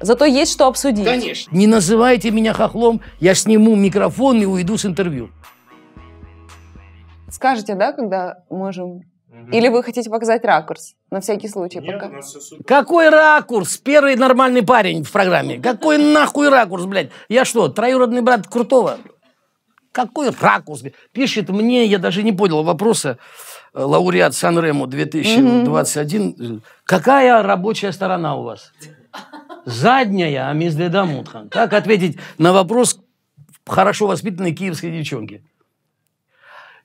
Зато есть что обсудить. Конечно. Не называйте меня хохлом, я сниму микрофон и уйду с интервью. Скажете, да, когда можем? Угу. Или вы хотите показать ракурс? На всякий случай Нет, пока. Какой ракурс? Первый нормальный парень в программе. Какой нахуй ракурс, блядь? Я что, троюродный брат Крутого? Какой ракурс? Пишет мне, я даже не понял вопроса, э, лауреат Сан-Рему 2021. Угу. Какая рабочая сторона у вас? задняя, а миздеда мутхан. Как ответить на вопрос хорошо воспитанной киевской девчонки?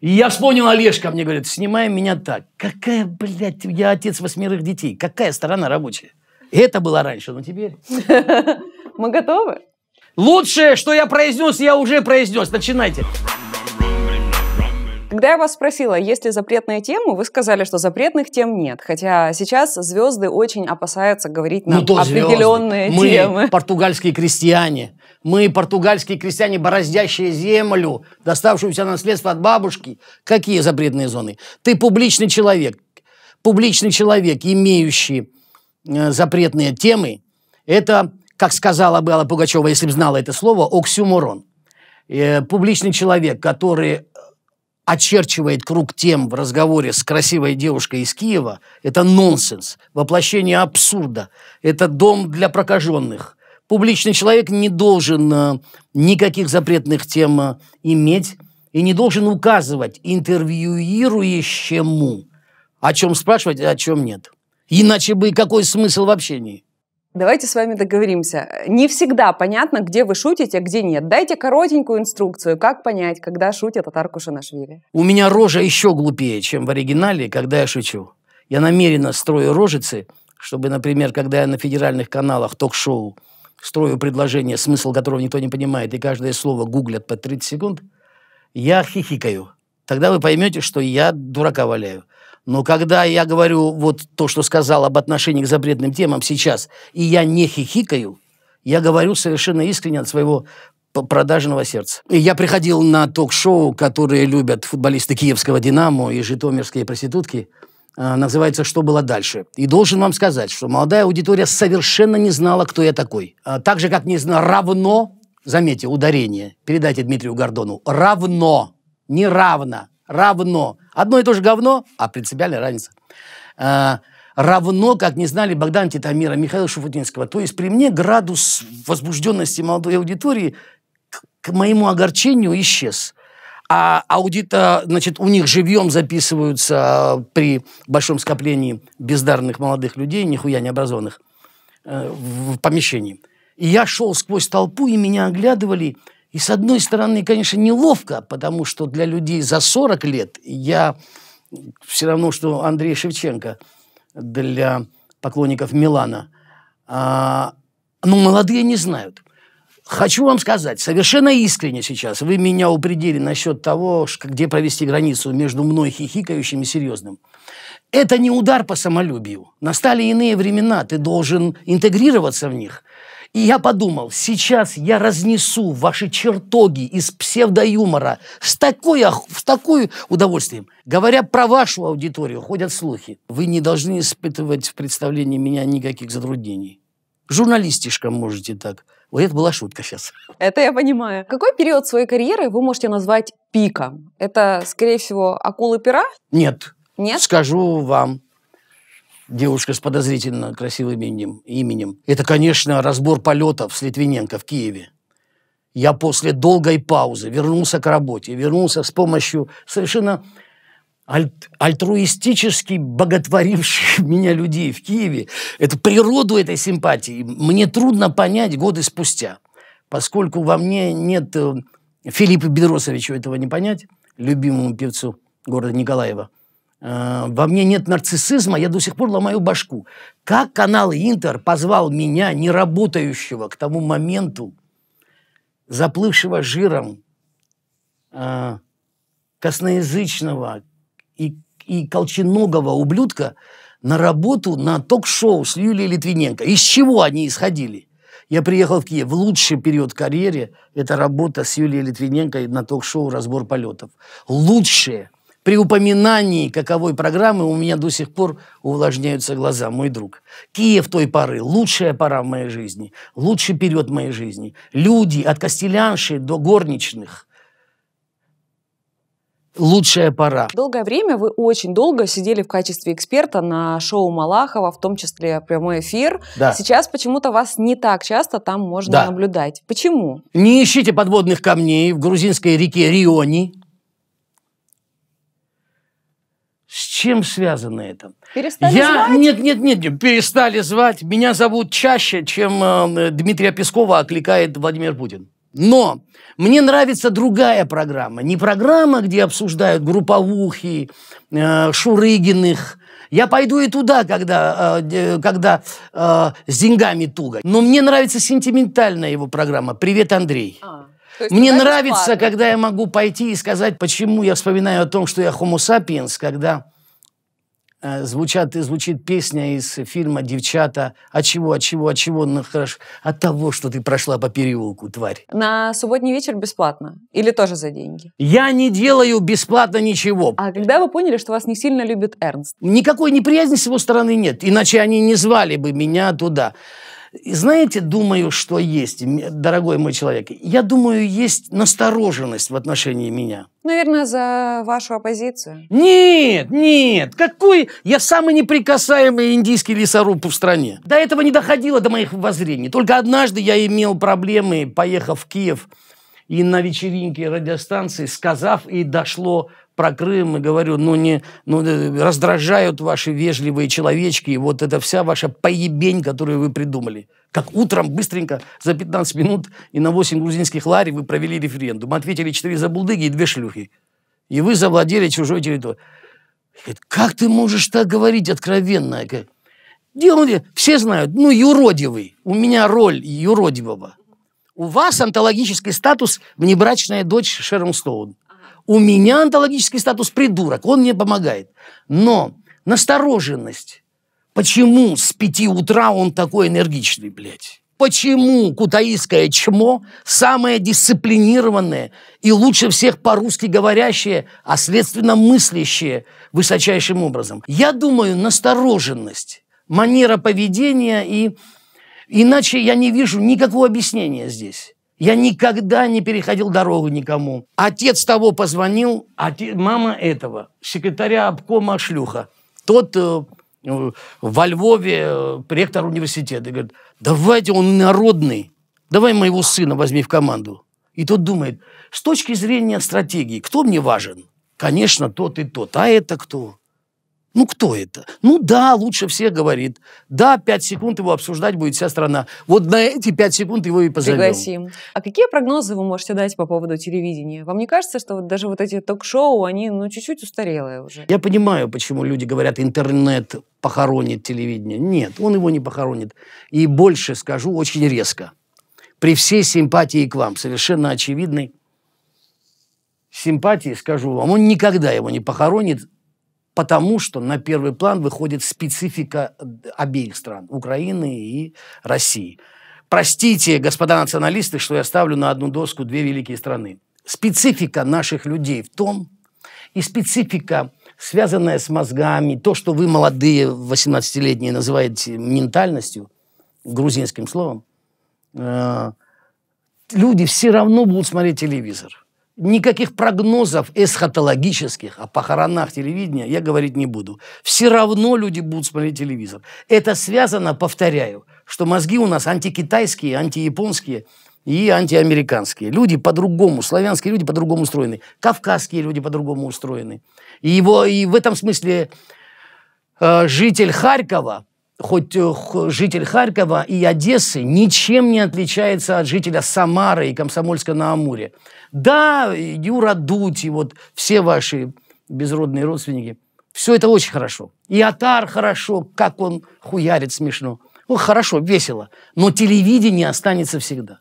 И я вспомнил Олежка, мне говорит, снимай меня так. Какая, блядь, я отец восьмерых детей. Какая сторона рабочая? Это было раньше, но теперь... Мы готовы. Лучшее, что я произнес, я уже произнес. Начинайте. Начинайте. Когда я вас спросила, есть ли запретные темы, вы сказали, что запретных тем нет. Хотя сейчас звезды очень опасаются говорить на ну, определенные звезды. Мы темы. Мы португальские крестьяне. Мы португальские крестьяне, бороздящие землю, доставшуюся наследство от бабушки. Какие запретные зоны? Ты публичный человек. Публичный человек, имеющий э, запретные темы, это, как сказала бы Алла Пугачева, если бы знала это слово, оксюморон. Э, публичный человек, который очерчивает круг тем в разговоре с красивой девушкой из Киева, это нонсенс, воплощение абсурда. Это дом для прокаженных. Публичный человек не должен э, никаких запретных тем э, иметь и не должен указывать интервьюирующему, о чем спрашивать, а о чем нет. Иначе бы какой смысл в общении? Давайте с вами договоримся. Не всегда понятно, где вы шутите, а где нет. Дайте коротенькую инструкцию, как понять, когда шутит Атар Кушанашвили. У меня рожа еще глупее, чем в оригинале, когда я шучу. Я намеренно строю рожицы, чтобы, например, когда я на федеральных каналах ток-шоу строю предложение, смысл которого никто не понимает, и каждое слово гуглят по 30 секунд, я хихикаю. Тогда вы поймете, что я дурака валяю. Но когда я говорю вот то, что сказал об отношении к запретным темам сейчас, и я не хихикаю, я говорю совершенно искренне от своего продажного сердца. И я приходил на ток-шоу, которые любят футболисты киевского «Динамо» и житомирские проститутки, а, называется «Что было дальше?». И должен вам сказать, что молодая аудитория совершенно не знала, кто я такой. А, так же, как не знаю. равно, заметьте, ударение, передайте Дмитрию Гордону, равно, не равно, равно Одно и то же говно, а принципиальная разница. А, равно, как не знали Богдан Титамира, Михаила Шуфутинского. То есть при мне градус возбужденности молодой аудитории к, к моему огорчению исчез. А аудита, значит, у них живьем записываются при большом скоплении бездарных молодых людей, нихуя не образованных, э, в помещении. И я шел сквозь толпу, и меня оглядывали – и с одной стороны, конечно, неловко, потому что для людей за 40 лет я все равно, что Андрей Шевченко для поклонников Милана. А, ну, молодые не знают. Хочу вам сказать, совершенно искренне сейчас, вы меня упредили насчет того, где провести границу между мной хихикающим и серьезным. Это не удар по самолюбию. Настали иные времена, ты должен интегрироваться в них. И я подумал, сейчас я разнесу ваши чертоги из псевдоюмора с, такой, с такой удовольствием. Говоря про вашу аудиторию, ходят слухи. Вы не должны испытывать в представлении меня никаких затруднений. Журналистишка, можете так. Вот это была шутка сейчас. Это я понимаю. Какой период своей карьеры вы можете назвать пиком? Это, скорее всего, акулы пера? Нет. Нет? Скажу вам, девушка с подозрительно красивым именем, именем. Это, конечно, разбор полетов с Литвиненко в Киеве. Я после долгой паузы вернулся к работе, вернулся с помощью совершенно аль альтруистически боготворивших меня людей в Киеве. Это природу этой симпатии мне трудно понять годы спустя, поскольку во мне нет э, Филиппа Бедросовича этого не понять, любимому певцу города Николаева – Э, во мне нет нарциссизма, я до сих пор ломаю башку. Как канал Интер позвал меня, не работающего к тому моменту, заплывшего жиром, э, косноязычного и, и колченогого ублюдка на работу на ток-шоу с Юлией Литвиненко. Из чего они исходили? Я приехал в Киев. В лучший период карьеры это работа с Юлией Литвиненко на ток-шоу «Разбор полетов». Лучшее – при упоминании каковой программы у меня до сих пор увлажняются глаза, мой друг. Киев той поры – лучшая пора в моей жизни, лучший период в моей жизни. Люди от костелянши до горничных – лучшая пора. Долгое время вы очень долго сидели в качестве эксперта на шоу Малахова, в том числе прямой эфир. Да. Сейчас почему-то вас не так часто там можно да. наблюдать. Почему? Не ищите подводных камней в грузинской реке Риони. С чем связано это? Перестали я... звать? Нет, нет, нет, перестали звать. Меня зовут чаще, чем э, Дмитрия Пескова окликает Владимир Путин. Но мне нравится другая программа. Не программа, где обсуждают групповухи, э, Шурыгиных. Я пойду и туда, когда, э, когда с деньгами туго. Но мне нравится сентиментальная его программа «Привет, Андрей». А. Мне нравится, парня. когда я могу пойти и сказать, почему я вспоминаю о том, что я homo sapiens, когда э, звучат, звучит песня из фильма «Девчата». От «А чего, от а чего, от а чего? Ну, хорошо. От того, что ты прошла по переулку, тварь. На субботний вечер бесплатно? Или тоже за деньги? Я не делаю бесплатно ничего. А когда вы поняли, что вас не сильно любит Эрнст? Никакой неприязни с его стороны нет, иначе они не звали бы меня туда. Знаете, думаю, что есть, дорогой мой человек, я думаю, есть настороженность в отношении меня. Наверное, за вашу оппозицию. Нет, нет, какой... Я самый неприкасаемый индийский лесоруб в стране. До этого не доходило до моих воззрений. Только однажды я имел проблемы, поехав в Киев, и на вечеринке радиостанции, сказав, и дошло про Крым и говорю, ну не ну, э, раздражают ваши вежливые человечки, и вот это вся ваша поебень, которую вы придумали. Как утром быстренько за 15 минут и на 8 грузинских ларей вы провели референдум. Ответили 4 забулдыги и 2 шлюхи. И вы завладели чужой территорией. Говорит, как ты можешь так говорить откровенно? Делали, все знают, ну, юродивый. У меня роль юродивого. У вас антологический статус внебрачная дочь Шерон Стоун. У меня онтологический статус придурок, он мне помогает. Но настороженность. Почему с пяти утра он такой энергичный, блядь? Почему кутаистское чмо самое дисциплинированное и лучше всех по-русски говорящее, а следственно мыслящее высочайшим образом? Я думаю, настороженность, манера поведения и... Иначе я не вижу никакого объяснения здесь. Я никогда не переходил дорогу никому. Отец того позвонил, отец, мама этого, секретаря обкома шлюха. Тот э, э, во Львове э, ректор университета говорит, давайте, он народный, давай моего сына возьми в команду. И тот думает, с точки зрения стратегии, кто мне важен? Конечно, тот и тот. А это кто? Ну, кто это? Ну, да, лучше всех говорит. Да, пять секунд его обсуждать будет вся страна. Вот на эти пять секунд его и позовем. Пригласим. А какие прогнозы вы можете дать по поводу телевидения? Вам не кажется, что вот даже вот эти ток-шоу, они, ну, чуть-чуть устарелые уже? Я понимаю, почему люди говорят, интернет похоронит телевидение. Нет, он его не похоронит. И больше скажу очень резко. При всей симпатии к вам, совершенно очевидной симпатии, скажу вам, он никогда его не похоронит, потому что на первый план выходит специфика э, обеих стран, Украины и России. Простите, господа националисты, что я ставлю на одну доску две великие страны. Специфика наших людей в том, и специфика, связанная с мозгами, то, что вы, молодые 18-летние, называете ментальностью, грузинским словом, э, люди все равно будут смотреть телевизор никаких прогнозов эсхатологических о похоронах телевидения я говорить не буду. Все равно люди будут смотреть телевизор. Это связано, повторяю, что мозги у нас антикитайские, антияпонские и антиамериканские. Люди по-другому, славянские люди по-другому устроены, кавказские люди по-другому устроены. И, его, и в этом смысле э, житель Харькова хоть э, житель Харькова и Одессы ничем не отличается от жителя Самары и Комсомольска-на-Амуре. Да, Юра Дудь и вот все ваши безродные родственники, все это очень хорошо. И Атар хорошо, как он хуярит смешно. Ну, хорошо, весело. Но телевидение останется всегда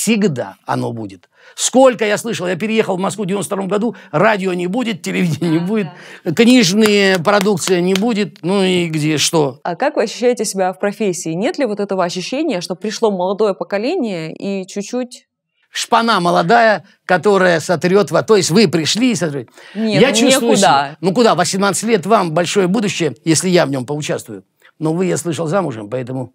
всегда оно будет. Сколько я слышал, я переехал в Москву в 92 году, радио не будет, телевидения не будет, книжные продукция не будет, ну и где что. А как вы ощущаете себя в профессии? Нет ли вот этого ощущения, что пришло молодое поколение и чуть-чуть шпана молодая, которая сотрет вас. То есть вы пришли и сотрет. Нет, я ну чувствую некуда. Ну куда? 18 лет вам большое будущее, если я в нем поучаствую. Но вы, я слышал, замужем, поэтому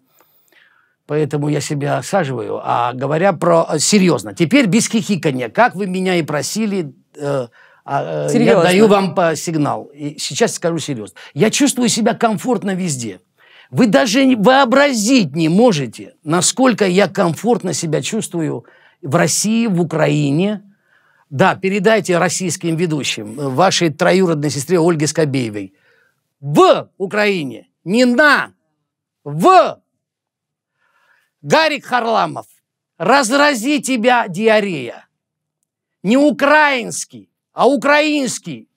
Поэтому я себя осаживаю. А говоря про... Э, серьезно. Теперь без хихикания. Как вы меня и просили... Э, а, э, Я даю вам по сигнал. И сейчас скажу серьезно. Я чувствую себя комфортно везде. Вы даже вообразить не можете, насколько я комфортно себя чувствую в России, в Украине. Да, передайте российским ведущим, э, вашей троюродной сестре Ольге Скобеевой. В Украине, не на, в Гарик Харламов, разрази тебя диарея. Не украинский, а украинский.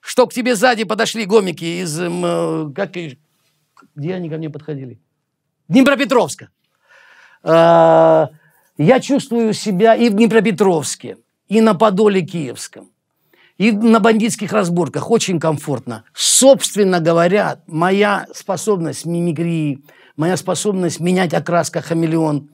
Что к тебе сзади подошли гомики из... Э, как, где они ко мне подходили? Днепропетровска. А, я чувствую себя и в Днепропетровске, и на Подоле Киевском, и на бандитских разборках. Очень комфортно. Собственно говоря, моя способность мимикрии – моя способность менять окраска хамелеон,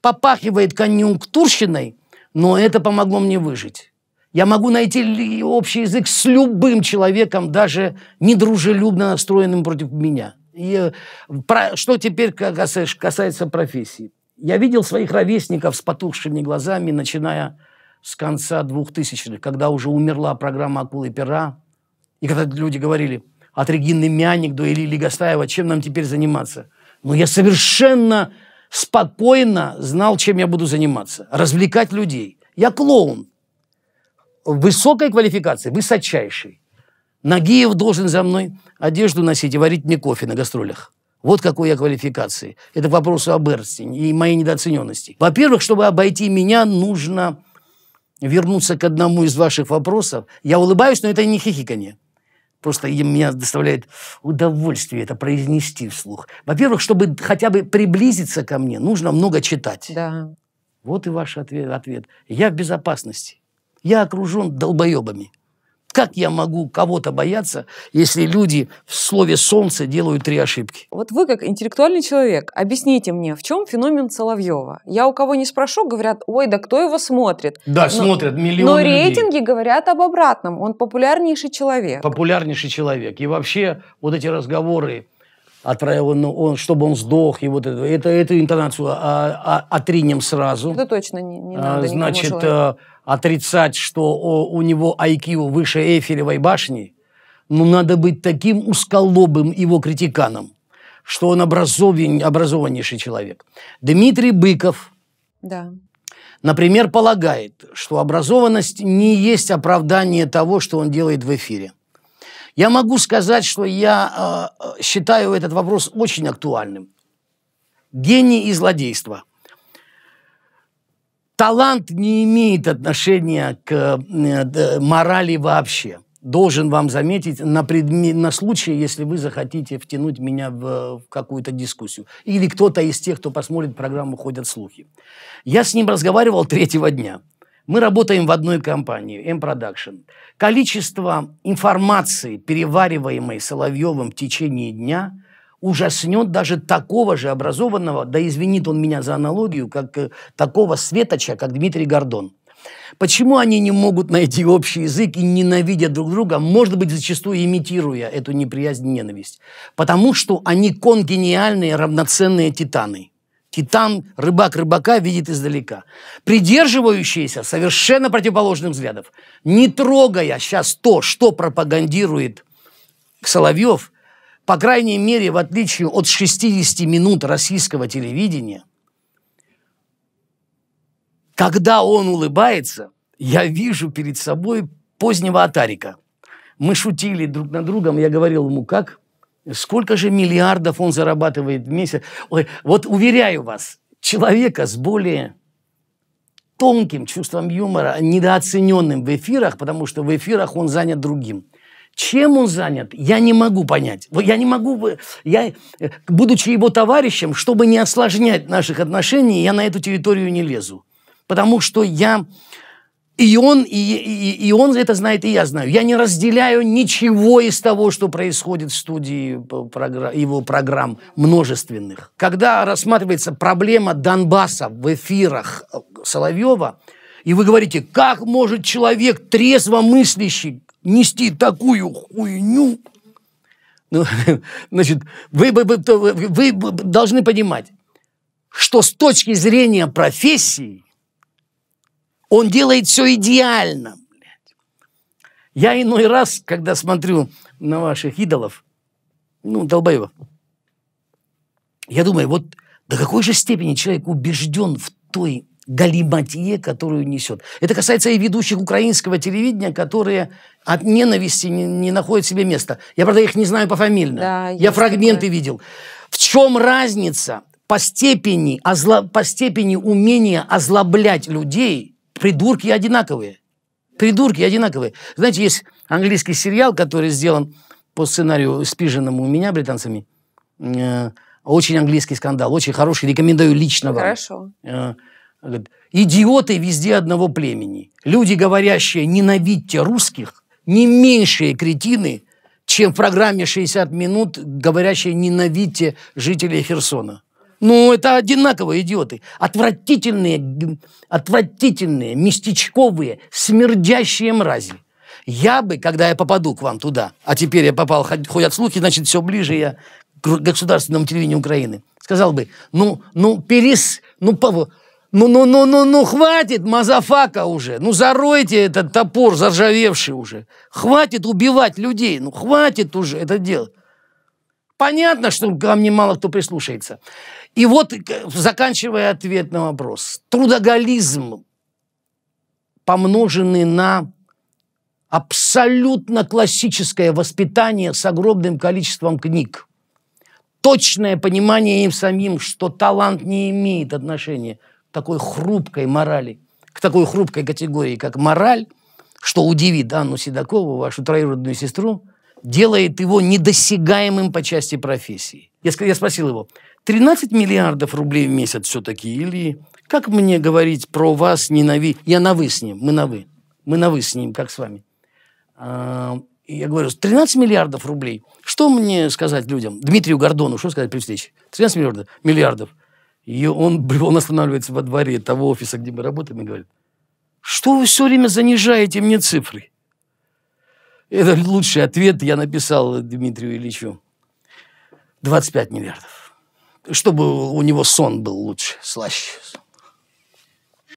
попахивает конъюнктурщиной, но это помогло мне выжить. Я могу найти общий язык с любым человеком, даже недружелюбно настроенным против меня. И, э, про, что теперь касается профессии. Я видел своих ровесников с потухшими глазами, начиная с конца 2000-х, когда уже умерла программа «Акулы пера», и когда люди говорили, от Регины Мяник до Ильи Легостаева, чем нам теперь заниматься? Но я совершенно спокойно знал, чем я буду заниматься. Развлекать людей. Я клоун. Высокой квалификации, высочайшей. Нагиев должен за мной одежду носить и варить мне кофе на гастролях. Вот какой я квалификации. Это к вопросу об Эрстине и моей недооцененности. Во-первых, чтобы обойти меня, нужно вернуться к одному из ваших вопросов. Я улыбаюсь, но это не хихиканье просто меня доставляет удовольствие это произнести вслух. Во-первых, чтобы хотя бы приблизиться ко мне, нужно много читать. Да. Вот и ваш ответ. ответ. Я в безопасности. Я окружен долбоебами. Как я могу кого-то бояться, если люди в слове «солнце» делают три ошибки? Вот вы, как интеллектуальный человек, объясните мне, в чем феномен Соловьева? Я у кого не спрошу, говорят, ой, да кто его смотрит? Да, но, смотрят миллионы Но рейтинги людей. говорят об обратном. Он популярнейший человек. Популярнейший человек. И вообще вот эти разговоры отправил, он, ну, он, чтобы он сдох, и вот это, это, эту интонацию а, а, отринем сразу. Это точно не, не а, надо. А, значит, а, отрицать, что о, у него IQ выше Эйфелевой башни, ну, надо быть таким усколобым его критиканом, что он образован, образованнейший человек. Дмитрий Быков, да. например, полагает, что образованность не есть оправдание того, что он делает в эфире. Я могу сказать, что я э, э, считаю этот вопрос очень актуальным. Гений и злодейство. Талант не имеет отношения к э, морали вообще. Должен вам заметить на, предмет, на случай, если вы захотите втянуть меня в, в какую-то дискуссию. Или кто-то из тех, кто посмотрит программу «Ходят слухи». Я с ним разговаривал третьего дня – мы работаем в одной компании, M-Production. Количество информации, перевариваемой Соловьевым в течение дня, ужаснет даже такого же образованного, да извинит он меня за аналогию, как э, такого светоча, как Дмитрий Гордон. Почему они не могут найти общий язык и ненавидят друг друга, может быть, зачастую имитируя эту неприязнь и ненависть? Потому что они конгениальные равноценные титаны – и там рыбак рыбака видит издалека. Придерживающиеся совершенно противоположных взглядов, не трогая сейчас то, что пропагандирует Соловьев, по крайней мере, в отличие от 60 минут российского телевидения, когда он улыбается, я вижу перед собой позднего Атарика. Мы шутили друг над другом, я говорил ему, как – Сколько же миллиардов он зарабатывает в месяц? Ой, вот уверяю вас, человека с более тонким чувством юмора, недооцененным в эфирах, потому что в эфирах он занят другим. Чем он занят, я не могу понять. Я не могу, я, э, будучи его товарищем, чтобы не осложнять наших отношений, я на эту территорию не лезу. Потому что я и он, и, и, и он это знает, и я знаю. Я не разделяю ничего из того, что происходит в студии его программ множественных. Когда рассматривается проблема Донбасса в эфирах э, Соловьева, и вы говорите, как может человек трезво мыслящий нести такую хуйню? Ну, значит, вы, вы, вы, вы должны понимать, что с точки зрения профессии он делает все идеально. Блядь. Я иной раз, когда смотрю на ваших идолов, ну, долбоева, я думаю, вот до какой же степени человек убежден в той галиматье, которую несет. Это касается и ведущих украинского телевидения, которые от ненависти не, не находят себе места. Я, правда, их не знаю пофамильно. Да, Я фрагменты такое. видел. В чем разница по степени, озло, по степени умения озлоблять людей придурки одинаковые. Придурки одинаковые. Знаете, есть английский сериал, который сделан по сценарию спиженному у меня британцами. Э, очень английский скандал, очень хороший, рекомендую лично вам. Хорошо. Э, Идиоты везде одного племени. Люди, говорящие «ненавидьте русских», не меньшие кретины, чем в программе «60 минут», говорящие «ненавидьте жителей Херсона». Ну, это одинаковые идиоты. Отвратительные, отвратительные, местечковые, смердящие мрази. Я бы, когда я попаду к вам туда, а теперь я попал, ходят слухи, значит, все ближе я к государственному телевидению Украины, сказал бы, ну, ну, перес, ну, ну, ну, ну, ну, ну, хватит, мазафака уже. Ну, заройте этот топор, заржавевший уже. Хватит убивать людей. Ну, хватит уже это делать. Понятно, что ко мне мало кто прислушается. И вот, э, заканчивая ответ на вопрос, трудоголизм, помноженный на абсолютно классическое воспитание с огромным количеством книг, точное понимание им самим, что талант не имеет отношения к такой хрупкой морали, к такой хрупкой категории, как мораль, что удивит Анну Седокову, вашу троюродную сестру, делает его недосягаемым по части профессии. Я, я спросил его, 13 миллиардов рублей в месяц все-таки, или как мне говорить про вас, не на ви? Я на вы с ним, мы на вы. Мы на вы с ним, как с вами. А, я говорю, 13 миллиардов рублей. Что мне сказать людям? Дмитрию Гордону, что сказать при встрече? 13 миллиардов. миллиардов. И он, он останавливается во дворе того офиса, где мы работаем, и говорит, что вы все время занижаете мне цифры? Это лучший ответ я написал Дмитрию Ильичу. 25 миллиардов чтобы у него сон был лучше, слаще.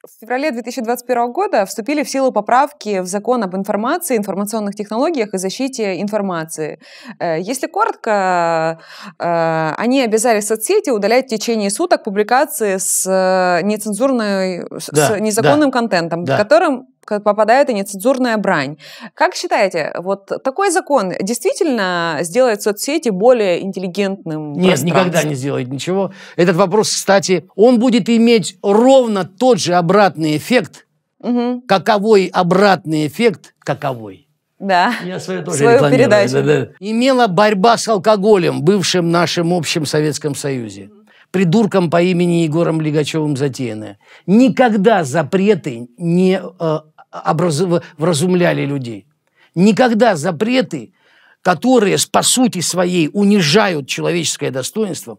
В феврале 2021 года вступили в силу поправки в закон об информации, информационных технологиях и защите информации. Э, если коротко, э, они обязали соцсети удалять в течение суток публикации с э, нецензурной, да, с незаконным да, контентом, да. которым попадает и нецензурная брань. Как считаете, вот такой закон действительно сделает соцсети более интеллигентным? Нет, никогда не сделает ничего. Этот вопрос, кстати, он будет иметь ровно тот же обратный эффект, угу. каковой обратный эффект, каковой. Да. Я свою тоже свою передачу. Да, да. Имела борьба с алкоголем, бывшим нашим общем Советском Союзе придурком по имени Егором Лигачевым затеяно. Никогда запреты не э, образ... вразумляли людей. Никогда запреты, которые по сути своей унижают человеческое достоинство,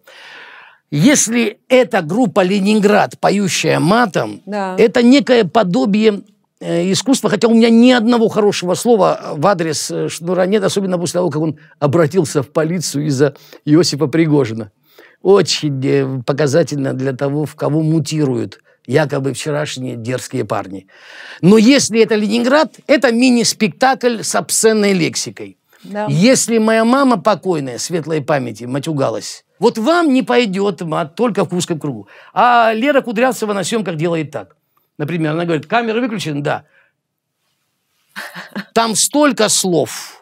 если эта группа «Ленинград», поющая матом, да. это некое подобие э, искусства, хотя у меня ни одного хорошего слова в адрес э, Шнура нет, особенно после того, как он обратился в полицию из-за Иосифа Пригожина. Очень э, показательно для того, в кого мутируют якобы вчерашние дерзкие парни. Но если это Ленинград, это мини-спектакль с обсценной лексикой. Да. Если моя мама покойная, светлой памяти, матюгалась, вот вам не пойдет мат только в узком кругу. А Лера Кудрявцева на съемках делает так. Например, она говорит, камера выключена, да. Там столько слов,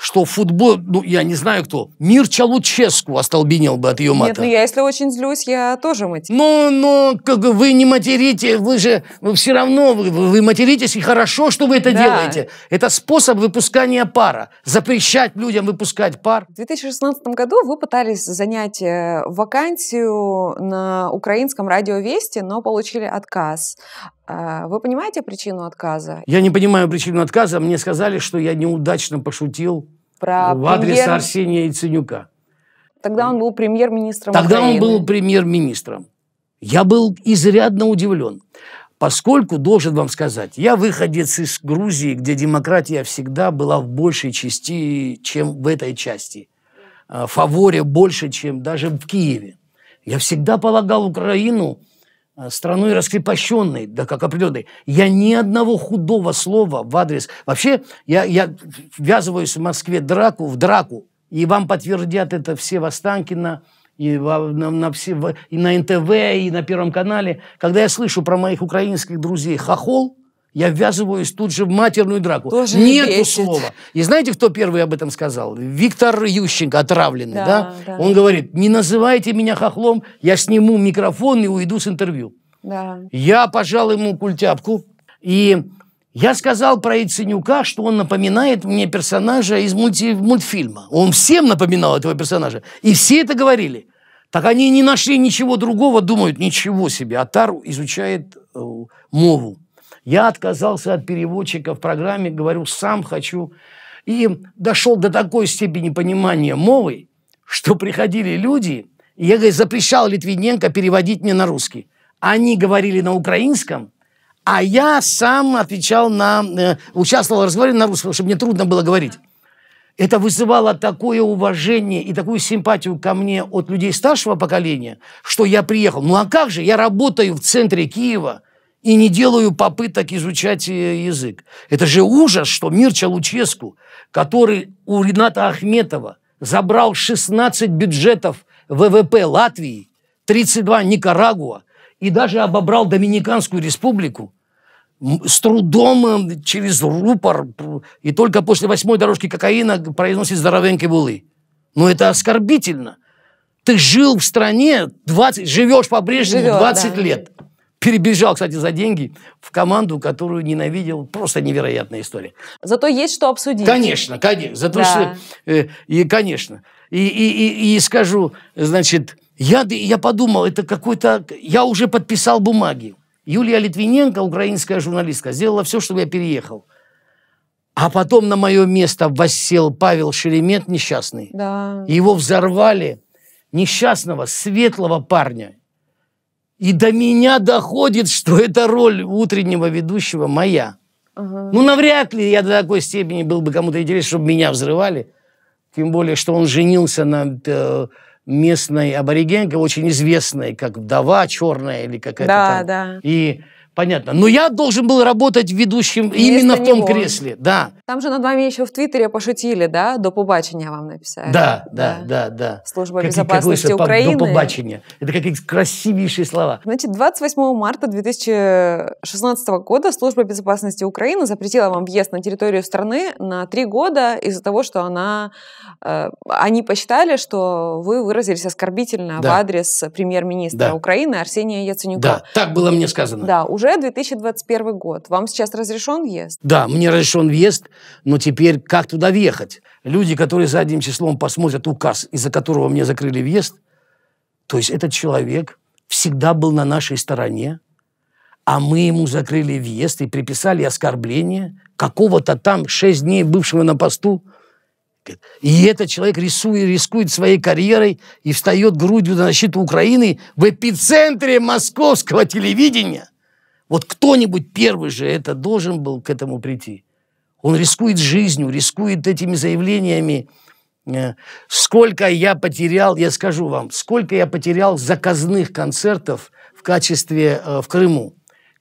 что футбол, ну, я не знаю кто, мир Чалуческу остолбенел бы от ее мата. Нет, ну я, если очень злюсь, я тоже матерюсь. Но, но как вы не материте, вы же вы все равно, вы, вы материтесь, и хорошо, что вы это да. делаете. Это способ выпускания пара, запрещать людям выпускать пар. В 2016 году вы пытались занять э, вакансию на украинском радио но получили отказ. А, вы понимаете причину отказа? Я не понимаю причину отказа. Мне сказали, что я неудачно пошутил Про в адрес Арсения Яценюка. Тогда он был премьер-министром Тогда Украины. он был премьер-министром. Я был изрядно удивлен. Поскольку, должен вам сказать, я выходец из Грузии, где демократия всегда была в большей части, чем в этой части. А, фаворе больше, чем даже в Киеве. Я всегда полагал Украину Э, страной раскрепощенной, да как определенной. Я ни одного худого слова в адрес... Вообще, я, я ввязываюсь в Москве драку, в драку, и вам подтвердят это все в Останкино, и, на, на все, и на НТВ, и на Первом канале. Когда я слышу про моих украинских друзей хохол, я ввязываюсь тут же в матерную драку. Тоже Нету бесит. слова. И знаете, кто первый об этом сказал? Виктор Ющенко, отравленный, да, да? да? Он говорит, не называйте меня хохлом, я сниму микрофон и уйду с интервью. Да. Я пожал ему культяпку, и я сказал про Яценюка, что он напоминает мне персонажа из мульти... мультфильма. Он всем напоминал этого персонажа, и все это говорили. Так они не нашли ничего другого, думают, ничего себе, Атар изучает э, мову. Я отказался от переводчика в программе, говорю, сам хочу. И дошел до такой степени понимания мовы, что приходили люди, и я говорю, запрещал Литвиненко переводить мне на русский. Они говорили на украинском, а я сам отвечал на... Э, участвовал в разговоре на русском, чтобы мне трудно было говорить. Это вызывало такое уважение и такую симпатию ко мне от людей старшего поколения, что я приехал. Ну а как же, я работаю в центре Киева – и не делаю попыток изучать э, язык. Это же ужас, что Мирча Луческу, который у Рината Ахметова забрал 16 бюджетов ВВП Латвии, 32 Никарагуа и даже обобрал Доминиканскую республику, с трудом, э, через рупор, и только после восьмой дорожки кокаина произносит здоровенькие булы. Но ну, это оскорбительно. Ты жил в стране, 20, живешь по-прежнему 20 да. лет перебежал, кстати, за деньги в команду, которую ненавидел. Просто невероятная история. Зато есть что обсудить. Конечно, конечно. Зато да. что... Э, и, конечно. И, и, и, и скажу, значит, я, я подумал, это какой-то... Я уже подписал бумаги. Юлия Литвиненко, украинская журналистка, сделала все, чтобы я переехал. А потом на мое место воссел Павел Шеремет несчастный. Да. Его взорвали несчастного, светлого парня. И до меня доходит, что эта роль утреннего ведущего моя. Ага. Ну, навряд ли я до такой степени был бы кому-то интересен, чтобы меня взрывали. Тем более, что он женился на э, местной аборигенке, очень известной, как вдова черная или какая-то да, там. Да, да. И Понятно. Но я должен был работать ведущим Место именно в том него. кресле, да. Там же над вами еще в Твиттере пошутили, да? До побачення вам написали. Да, да, да, да. да. Служба как, безопасности как, Украины. До побачення. Это какие красивейшие слова. Значит, 28 марта 2016 года Служба безопасности Украины запретила вам въезд на территорию страны на три года из-за того, что она... Э, они посчитали, что вы выразились оскорбительно да. в адрес премьер-министра да. Украины Арсения Яценюка. Да, так было мне сказано. Да, уже 2021 год. Вам сейчас разрешен въезд? Да, мне разрешен въезд, но теперь как туда въехать? Люди, которые за одним числом посмотрят указ, из-за которого мне закрыли въезд, то есть этот человек всегда был на нашей стороне, а мы ему закрыли въезд и приписали оскорбление какого-то там шесть дней бывшего на посту. И этот человек рисует, рискует своей карьерой и встает грудью на защиту Украины в эпицентре московского телевидения. Вот кто-нибудь первый же это должен был к этому прийти. Он рискует жизнью, рискует этими заявлениями. Э, сколько я потерял, я скажу вам, сколько я потерял заказных концертов в качестве э, в Крыму.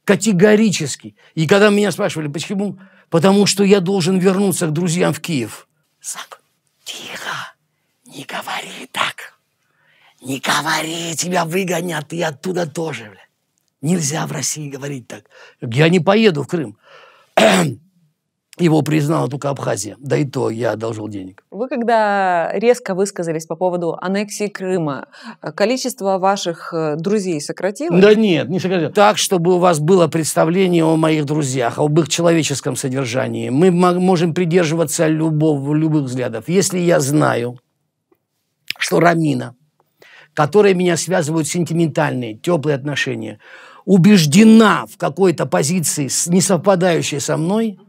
Категорически. И когда меня спрашивали, почему? Потому что я должен вернуться к друзьям в Киев. Сак, тихо, не говори так. Не говори, тебя выгонят, и оттуда тоже, бля. Нельзя в России говорить так. Я не поеду в Крым. Его признала только Абхазия. Да и то я одолжил денег. Вы когда резко высказались по поводу аннексии Крыма, количество ваших э, друзей сократилось? Да нет, не сократилось. Так, чтобы у вас было представление о моих друзьях, об их человеческом содержании. Мы можем придерживаться любого, любых взглядов. Если я знаю, что Рамина, которые меня связывают сентиментальные, теплые отношения – убеждена в какой-то позиции, не совпадающей со мной,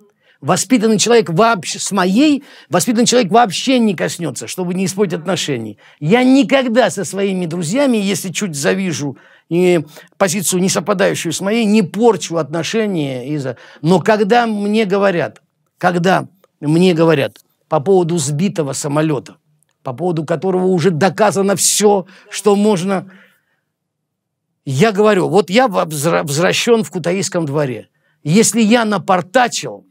воспитанный человек вообще, с моей, воспитанный человек вообще не коснется, чтобы не испортить отношений. Я никогда со своими друзьями, если чуть завижу и позицию, не совпадающую с моей, не порчу отношения. Из-за... Но когда мне говорят, когда мне говорят по поводу сбитого самолета, по поводу которого уже доказано все, что можно я говорю, вот я возвращен в кутаистском дворе. Если я напортачил,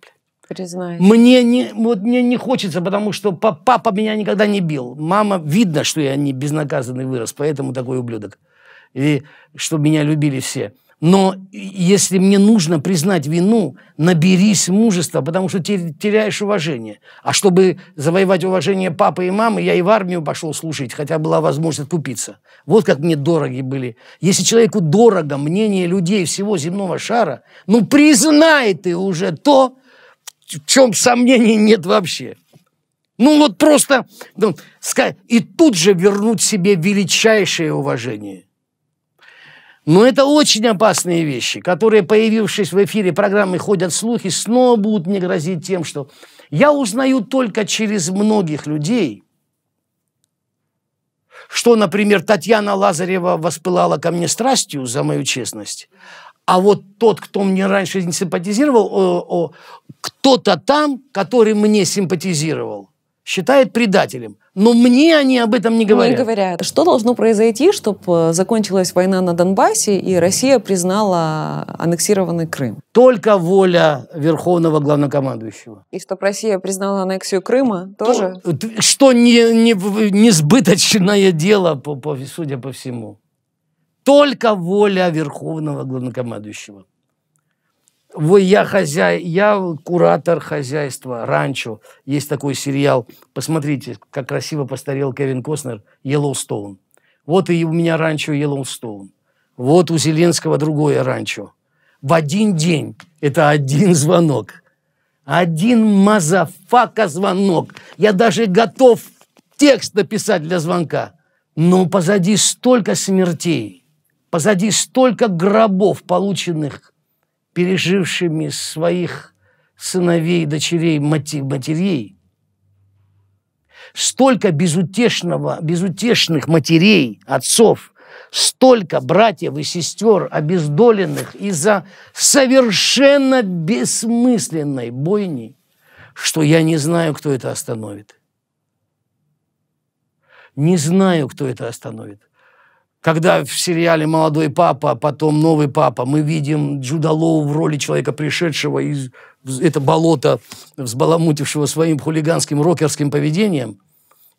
Признаюсь. Мне не, вот мне не хочется, потому что папа меня никогда не бил. Мама, видно, что я не безнаказанный вырос, поэтому такой ублюдок. И что меня любили все. Но если мне нужно признать вину, наберись мужества, потому что теряешь уважение. А чтобы завоевать уважение папы и мамы, я и в армию пошел служить, хотя была возможность купиться. Вот как мне дороги были. Если человеку дорого мнение людей всего земного шара, ну признай ты уже то, в чем сомнений нет вообще. Ну вот просто... Ну, и тут же вернуть себе величайшее уважение. Но это очень опасные вещи, которые, появившись в эфире программы «Ходят слухи», снова будут мне грозить тем, что я узнаю только через многих людей, что, например, Татьяна Лазарева воспылала ко мне страстью за мою честность, а вот тот, кто мне раньше не симпатизировал, кто-то там, который мне симпатизировал, считает предателем – но мне они об этом не говорят. Не говорят. Что должно произойти, чтобы э, закончилась война на Донбассе и Россия признала аннексированный Крым? Только воля верховного главнокомандующего. И чтобы Россия признала аннексию Крыма тоже? Ну, То, что не, не, не сбыточное дело, по, по, судя по всему. Только воля верховного главнокомандующего. Вы, я хозяй, я куратор хозяйства, ранчо. Есть такой сериал. Посмотрите, как красиво постарел Кевин Костнер, Йеллоустоун. Вот и у меня ранчо Йеллоустоун. Вот у Зеленского другое ранчо. В один день, это один звонок. Один мазафака звонок. Я даже готов текст написать для звонка. Но позади столько смертей, позади столько гробов, полученных пережившими своих сыновей, дочерей, матерей. Столько безутешного, безутешных матерей, отцов, столько братьев и сестер, обездоленных из-за совершенно бессмысленной бойни, что я не знаю, кто это остановит. Не знаю, кто это остановит. Когда в сериале «Молодой папа», потом «Новый папа» мы видим Джуда Лоу в роли человека, пришедшего из это болото, взбаламутившего своим хулиганским рокерским поведением,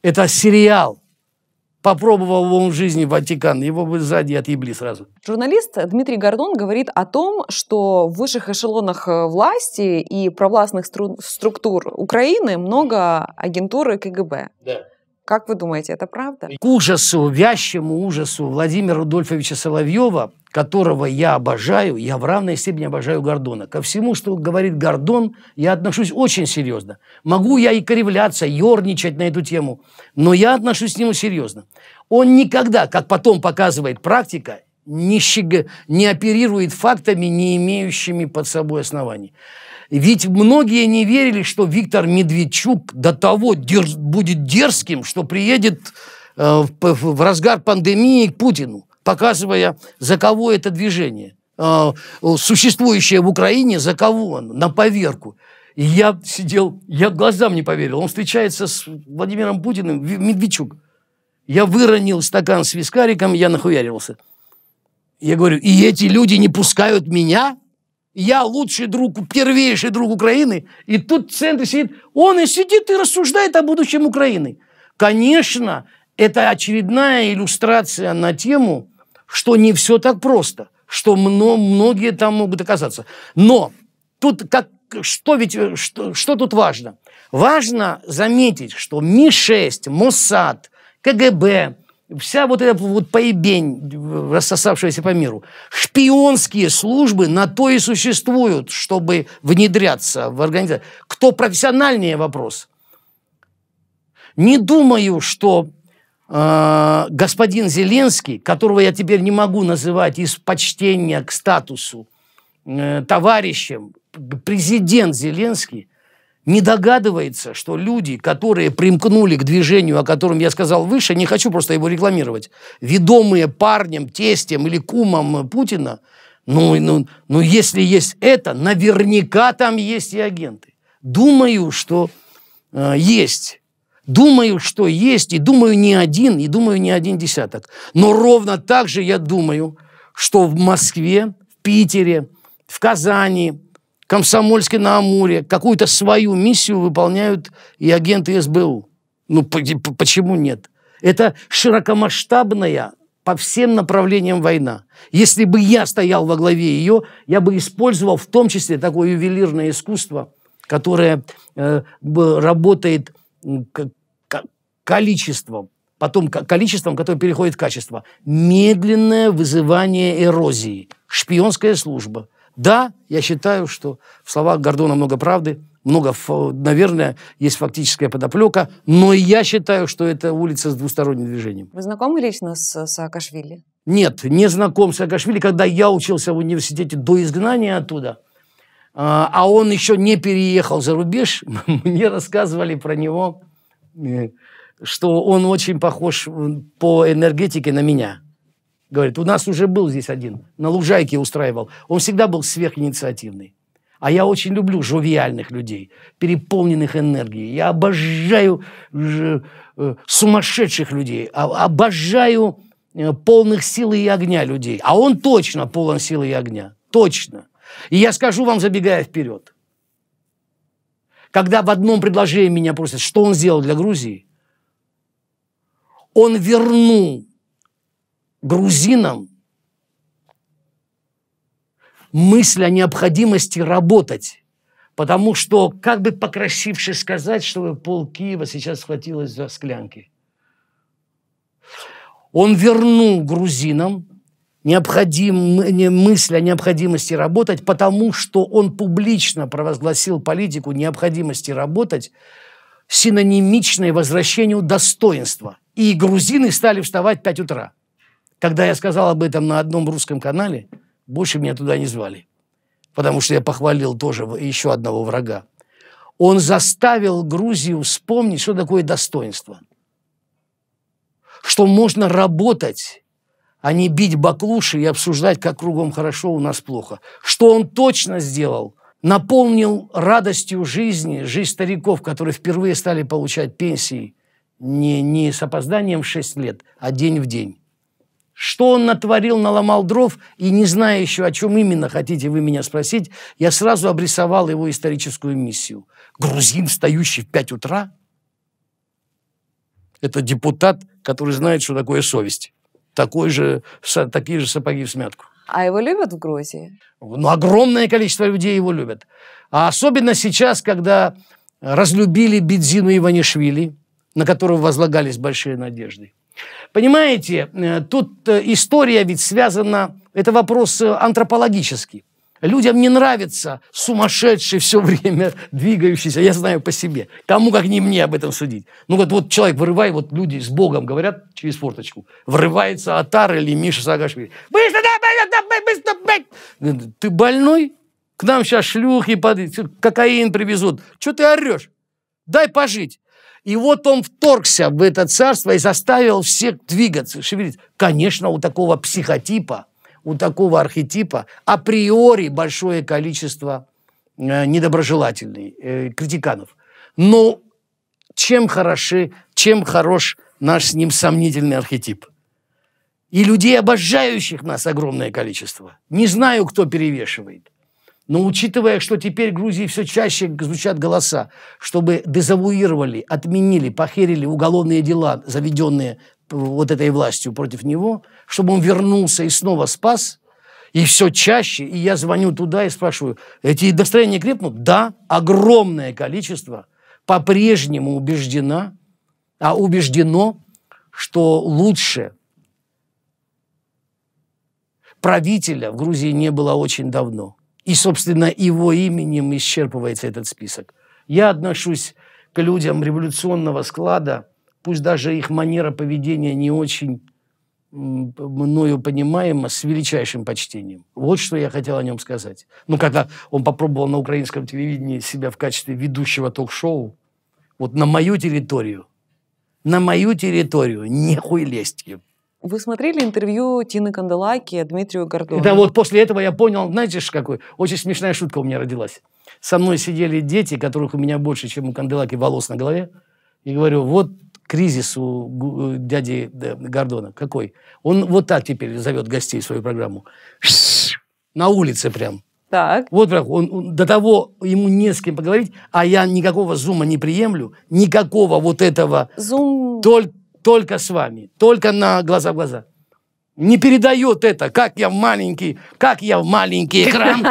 это сериал. Попробовал он в жизни Ватикан, его бы сзади отъебли сразу. Журналист Дмитрий Гордон говорит о том, что в высших эшелонах э, власти и провластных стру- структур Украины много агентуры КГБ. Да. Как вы думаете, это правда? К ужасу, вящему ужасу Владимира Рудольфовича Соловьева, которого я обожаю, я в равной степени обожаю Гордона. Ко всему, что говорит Гордон, я отношусь очень серьезно. Могу я и кривляться, ерничать на эту тему, но я отношусь к нему серьезно. Он никогда, как потом показывает практика, не, щег... не оперирует фактами, не имеющими под собой оснований. Ведь многие не верили, что Виктор Медведчук до того дерз, будет дерзким, что приедет э, в, в разгар пандемии к Путину, показывая, за кого это движение, э, существующее в Украине, за кого он, на поверку. И я сидел, я глазам не поверил. Он встречается с Владимиром Путиным, Медведчук. Я выронил стакан с вискариком, я нахуярился. Я говорю, и эти люди не пускают меня? Я лучший друг, первейший друг Украины. И тут в центре сидит. Он и сидит и рассуждает о будущем Украины. Конечно, это очередная иллюстрация на тему, что не все так просто, что многие там могут оказаться. Но тут как, что, ведь, что, что тут важно? Важно заметить, что Ми-6, Мосад, КГБ – вся вот эта вот поебень, рассосавшаяся по миру. Шпионские службы на то и существуют, чтобы внедряться в организацию. Кто профессиональнее вопрос? Не думаю, что э, господин Зеленский, которого я теперь не могу называть из почтения к статусу э, товарищем, президент Зеленский, не догадывается, что люди, которые примкнули к движению, о котором я сказал выше, не хочу просто его рекламировать, ведомые парнем, тестем или кумом Путина, ну, ну, ну если есть это, наверняка там есть и агенты. Думаю, что э, есть. Думаю, что есть, и думаю не один, и думаю не один десяток. Но ровно так же я думаю, что в Москве, в Питере, в Казани, Комсомольске на Амуре какую-то свою миссию выполняют и агенты СБУ. Ну, почему нет? Это широкомасштабная по всем направлениям война. Если бы я стоял во главе ее, я бы использовал в том числе такое ювелирное искусство, которое э, работает количеством, потом количеством, которое переходит в качество. Медленное вызывание эрозии. Шпионская служба – да, я считаю, что в словах Гордона много правды, много, наверное, есть фактическая подоплека, но я считаю, что это улица с двусторонним движением. Вы знакомы лично с э, Саакашвили? Нет, не знаком с Саакашвили. Когда я учился в университете до изгнания оттуда, а, а он еще не переехал за рубеж, мне рассказывали про него, э, что он очень похож по энергетике на меня. Говорит, у нас уже был здесь один, на лужайке устраивал. Он всегда был сверхинициативный. А я очень люблю жувиальных людей, переполненных энергией. Я обожаю э, сумасшедших людей, а, обожаю э, полных силы и огня людей. А он точно полон силы и огня. Точно. И я скажу вам, забегая вперед. Когда в одном предложении меня просят, что он сделал для Грузии, он вернул грузинам мысль о необходимости работать. Потому что, как бы покрасивше сказать, чтобы пол Киева сейчас схватилось за склянки. Он вернул грузинам необходим, мысль о необходимости работать, потому что он публично провозгласил политику необходимости работать, синонимичное возвращению достоинства. И грузины стали вставать в 5 утра – когда я сказал об этом на одном русском канале, больше меня туда не звали. Потому что я похвалил тоже еще одного врага. Он заставил Грузию вспомнить, что такое достоинство. Что можно работать, а не бить баклуши и обсуждать, как кругом хорошо, у нас плохо. Что он точно сделал – наполнил радостью жизни жизнь стариков, которые впервые стали получать пенсии не, не с опозданием в 6 лет, а день в день. Что он натворил, наломал дров, и не зная еще, о чем именно хотите вы меня спросить, я сразу обрисовал его историческую миссию. Грузин, встающий в 5 утра, это депутат, который знает, что такое совесть. Такой же, такие же сапоги в смятку. А его любят в Грузии? Ну, огромное количество людей его любят. А особенно сейчас, когда разлюбили Бедзину Иванишвили, на которого возлагались большие надежды. Понимаете, э, тут э, история ведь связана, это вопрос э, антропологический. Людям не нравится сумасшедший все время двигающийся. Я знаю по себе. Кому как не мне об этом судить. Ну вот, вот человек вырывает, вот люди с Богом говорят через форточку. Врывается Атар или Миша Сагашвили. да, Саакашвили. Ты больной? К нам сейчас шлюхи, под... кокаин привезут. Что ты орешь? Дай пожить. И вот он вторгся в это царство и заставил всех двигаться, шевелиться. Конечно, у такого психотипа, у такого архетипа априори большое количество э, недоброжелательных, э, критиканов. Но чем хороши, чем хорош наш с ним сомнительный архетип? И людей, обожающих нас, огромное количество. Не знаю, кто перевешивает. Но учитывая, что теперь в Грузии все чаще звучат голоса, чтобы дезавуировали, отменили, похерили уголовные дела, заведенные вот этой властью против него, чтобы он вернулся и снова спас, и все чаще, и я звоню туда и спрашиваю, эти настроения крепнут? Да, огромное количество по-прежнему убеждена, а убеждено, что лучше правителя в Грузии не было очень давно – и, собственно, его именем исчерпывается этот список. Я отношусь к людям революционного склада, пусть даже их манера поведения не очень мною понимаемо, с величайшим почтением. Вот что я хотел о нем сказать. Ну, когда он попробовал на украинском телевидении себя в качестве ведущего ток-шоу, вот на мою территорию, на мою территорию, нехуй лезть им. Вы смотрели интервью Тины Канделаки и Дмитрию Гордону? Да, вот после этого я понял, знаете, какой? Очень смешная шутка у меня родилась. Со мной сидели дети, которых у меня больше, чем у Канделаки волос на голове. И говорю, вот кризис у э, дяди Гордона. Какой? Он вот так теперь зовет гостей в свою программу. На улице прям. Так. Вот прям, он, он, до того ему не с кем поговорить, а я никакого зума не приемлю, никакого вот этого. Зум. Только только с вами, только на глаза в глаза. Не передает это, как я маленький, как я в маленький экран.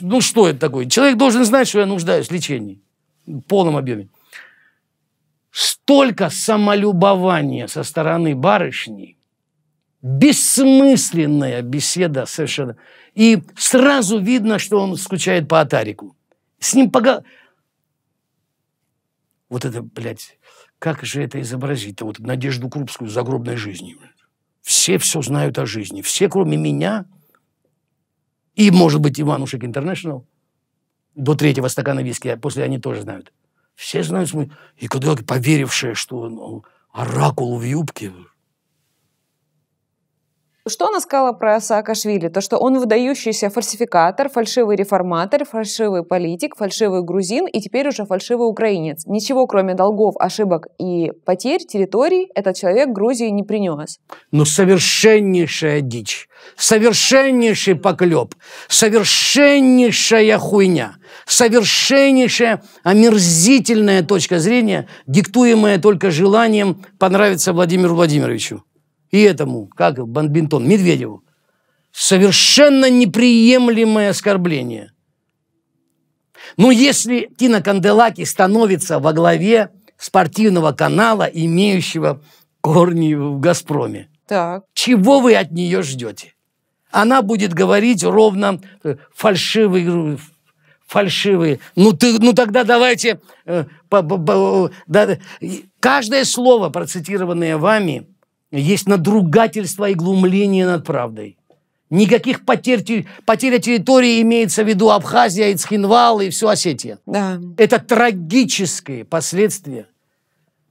Ну что это такое? Человек должен знать, что я нуждаюсь в лечении в полном объеме. Столько самолюбования со стороны барышни, бессмысленная беседа совершенно. И сразу видно, что он скучает по Атарику. С ним пога. Вот это, блядь, как же это изобразить-то? Вот Надежду Крупскую загробной жизни. Все все знают о жизни. Все, кроме меня и, может быть, Иванушек Интернешнл, до третьего стакана виски, а после они тоже знают. Все знают. И когда поверившие, что ну, оракул в юбке, что она сказала про Саакашвили? То, что он выдающийся фальсификатор, фальшивый реформатор, фальшивый политик, фальшивый грузин и теперь уже фальшивый украинец. Ничего, кроме долгов, ошибок и потерь территорий, этот человек Грузии не принес. Ну, совершеннейшая дичь, совершеннейший поклеп, совершеннейшая хуйня, совершеннейшая омерзительная точка зрения, диктуемая только желанием понравиться Владимиру Владимировичу и этому, как Бандбинтон, Медведеву. Совершенно неприемлемое оскорбление. Но если Тина Канделаки становится во главе спортивного канала, имеющего корни в «Газпроме», так. чего вы от нее ждете? Она будет говорить ровно э, фальшивый э, фальшивые. Ну, ты, ну тогда давайте... Э, по, по, по, да, э, каждое слово, процитированное вами, есть надругательство и глумление над правдой. Никаких потерь, потеря территории имеется в виду Абхазия, Ицхинвал и всю Осетия. Да. Это трагические последствия.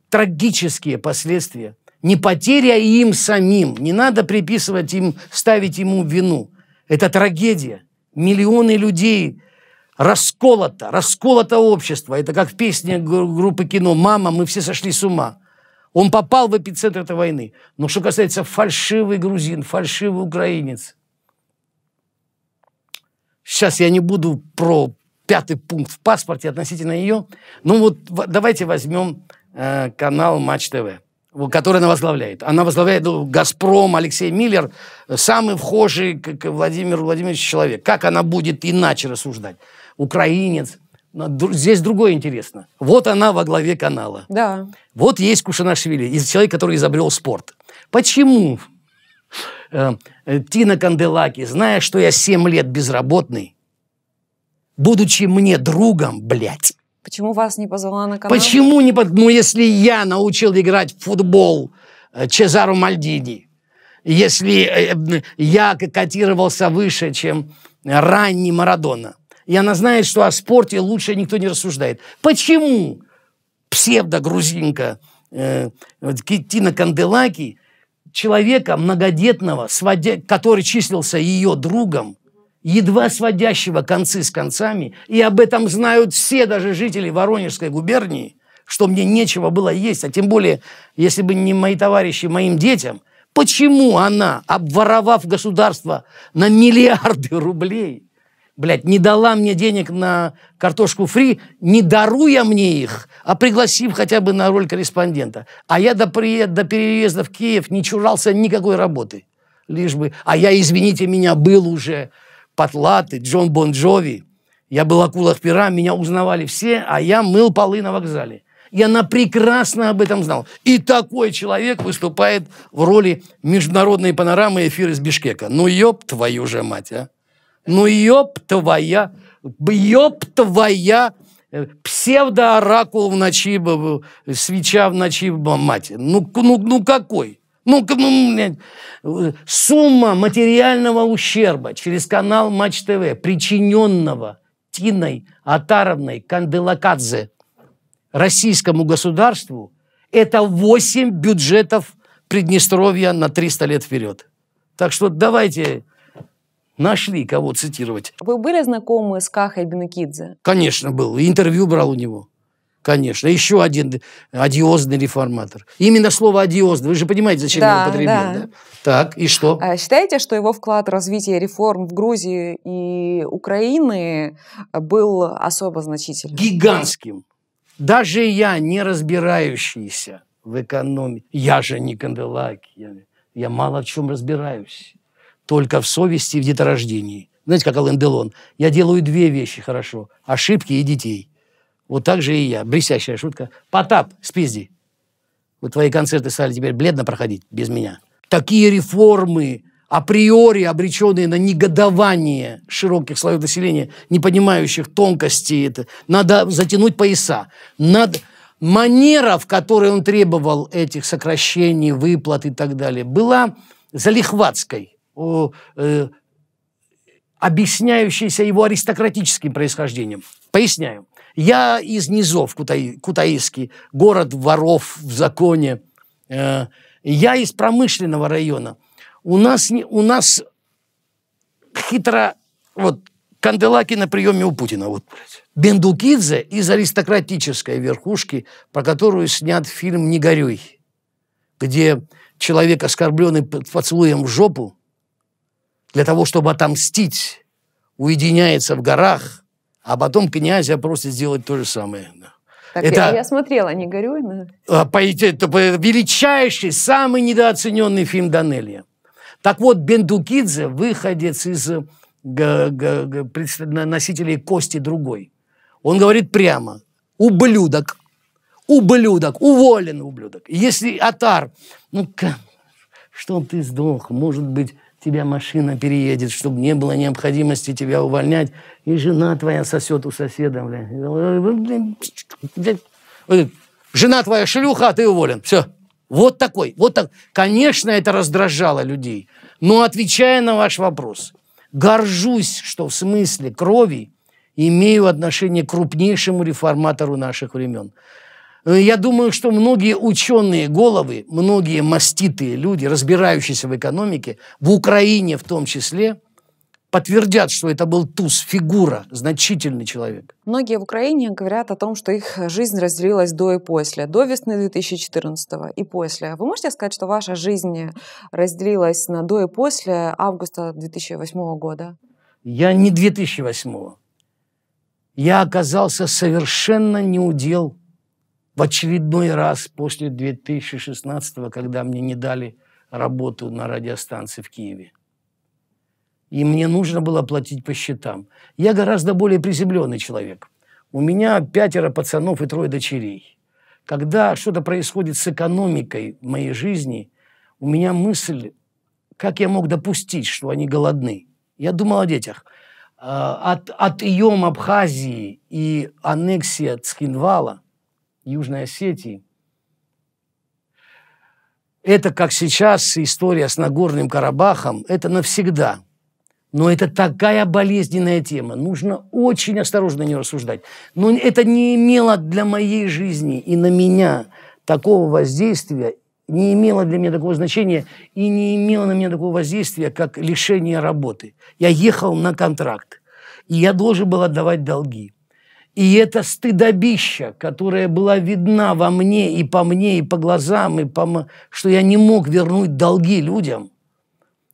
Трагические последствия. Не потеря им самим. Не надо приписывать им, ставить ему вину. Это трагедия. Миллионы людей расколото, расколото общество. Это как песня группы кино «Мама, мы все сошли с ума». Он попал в эпицентр этой войны. Но что касается фальшивый грузин, фальшивый украинец, сейчас я не буду про пятый пункт в паспорте относительно ее, ну вот давайте возьмем э, канал Матч ТВ которая она возглавляет. Она возглавляет ну, «Газпром», Алексей Миллер, э, самый вхожий, как Владимир Владимирович, человек. Как она будет иначе рассуждать? Украинец, Здесь другое интересно. Вот она во главе канала. Да. Вот есть Кушанашвили, человек, который изобрел спорт. Почему э, Тина Канделаки, зная, что я 7 лет безработный, будучи мне другом, блядь, Почему вас не позвала на канал? Почему не под... Ну, если я научил играть в футбол э, Чезару Мальдини, если э, я котировался выше, чем ранний Марадона – и она знает, что о спорте лучше никто не рассуждает. Почему псевдогрузинка э, Тина Канделаки, человека многодетного, сводя, который числился ее другом, едва сводящего концы с концами, и об этом знают все даже жители Воронежской губернии, что мне нечего было есть, а тем более, если бы не мои товарищи, моим детям, почему она, обворовав государство на миллиарды рублей, блядь, не дала мне денег на картошку фри, не даруя мне их, а пригласив хотя бы на роль корреспондента. А я до, приезда, до переезда в Киев не чурался никакой работы. Лишь бы... А я, извините меня, был уже Патлаты, Джон Бон Джови. Я был акулах пера, меня узнавали все, а я мыл полы на вокзале. Я на прекрасно об этом знал. И такой человек выступает в роли международной панорамы эфира из Бишкека. Ну, ёб твою же мать, а! Ну, ёб твоя, ёб твоя э, псевдооракул в ночи, свеча в ночи, мать. Ну, ну, ну какой? Ну, ну, сумма материального ущерба через канал Матч ТВ, причиненного Тиной Атаровной Канделакадзе российскому государству, это 8 бюджетов Приднестровья на 300 лет вперед. Так что давайте Нашли, кого цитировать. Вы были знакомы с Кахой Бенукидзе? Конечно, был. Интервью брал у него. Конечно. Еще один одиозный реформатор. Именно слово «одиозный». Вы же понимаете, зачем да, я его употребил. Да. Да? Так, и что? А считаете, что его вклад в развитие реформ в Грузии и Украины был особо значительным? Гигантским. Даже я, не разбирающийся в экономике, я же не Канделаки, я, я мало в чем разбираюсь только в совести и в деторождении. Знаете, как Ален Делон, я делаю две вещи хорошо – ошибки и детей. Вот так же и я. Блестящая шутка. Потап, спизди. Вот твои концерты стали теперь бледно проходить без меня. Такие реформы, априори обреченные на негодование широких слоев населения, не понимающих тонкости. Это. Надо затянуть пояса. Над Манера, в которой он требовал этих сокращений, выплат и так далее, была залихватской. Э, объясняющийся его аристократическим происхождением. Поясняю. Я из низов Кутай, Кутаиский, город воров в законе. Э, я из промышленного района. У нас, не, у нас хитро... Вот Канделаки на приеме у Путина. Вот. Бендукидзе из аристократической верхушки, про которую снят фильм «Не горюй», где человек, оскорбленный поцелуем в жопу, для того, чтобы отомстить, уединяется в горах, а потом князя просит сделать то же самое. Так это, я, я смотрела, не горюй. Но... А, это величайший, самый недооцененный фильм Данелия. Так вот, Бендукидзе, выходец из носителей кости другой, он говорит прямо, ублюдок, ублюдок, уволен ублюдок. Если Атар, ну, что ты сдох, может быть, тебя машина переедет, чтобы не было необходимости тебя увольнять, и жена твоя сосет у соседа, блядь. Жена твоя шлюха, а ты уволен. Все. Вот такой. Вот так. Конечно, это раздражало людей. Но отвечая на ваш вопрос, горжусь, что в смысле крови имею отношение к крупнейшему реформатору наших времен. Э, я думаю, что многие ученые головы, многие маститые люди, разбирающиеся в экономике, в Украине в том числе, подтвердят, что это был туз, фигура, значительный человек. Многие в Украине говорят о том, что их жизнь разделилась до и после, до весны 2014 и после. Вы можете сказать, что ваша жизнь разделилась на до и после августа 2008 года? Я не 2008. Я оказался совершенно неудел в очередной раз после 2016 когда мне не дали работу на радиостанции в Киеве. И мне нужно было платить по счетам. Я гораздо более приземленный человек. У меня пятеро пацанов и трое дочерей. Когда что-то происходит с экономикой в моей жизни, у меня мысль, как я мог допустить, что они голодны. Я думал о детях. А, от, от Ием Абхазии и аннексия Цхинвала – Южной Осетии. Это, как сейчас, история с Нагорным Карабахом, это навсегда. Но это такая болезненная тема. Нужно очень осторожно не рассуждать. Но это не имело для моей жизни и на меня такого воздействия, не имело для меня такого значения и не имело на меня такого воздействия, как лишение работы. Я ехал на контракт, и я должен был отдавать долги – и это стыдобища, которое была видна во мне и по мне, и по глазам, и по... что я не мог вернуть долги людям,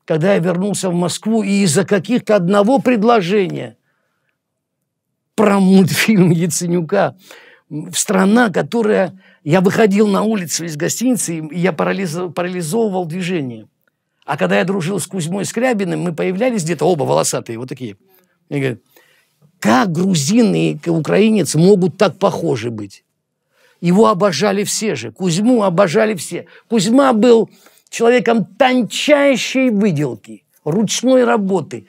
когда я вернулся в Москву, и из-за каких-то одного предложения про мультфильм Яценюка, страна, которая... Я выходил на улицу из гостиницы, и я парализовывал движение. А когда я дружил с Кузьмой Скрябиным, мы появлялись где-то, оба волосатые, вот такие. Я говорю, как грузины и украинец могут так похожи быть? Его обожали все же, Кузьму обожали все. Кузьма был человеком тончайшей выделки, ручной работы.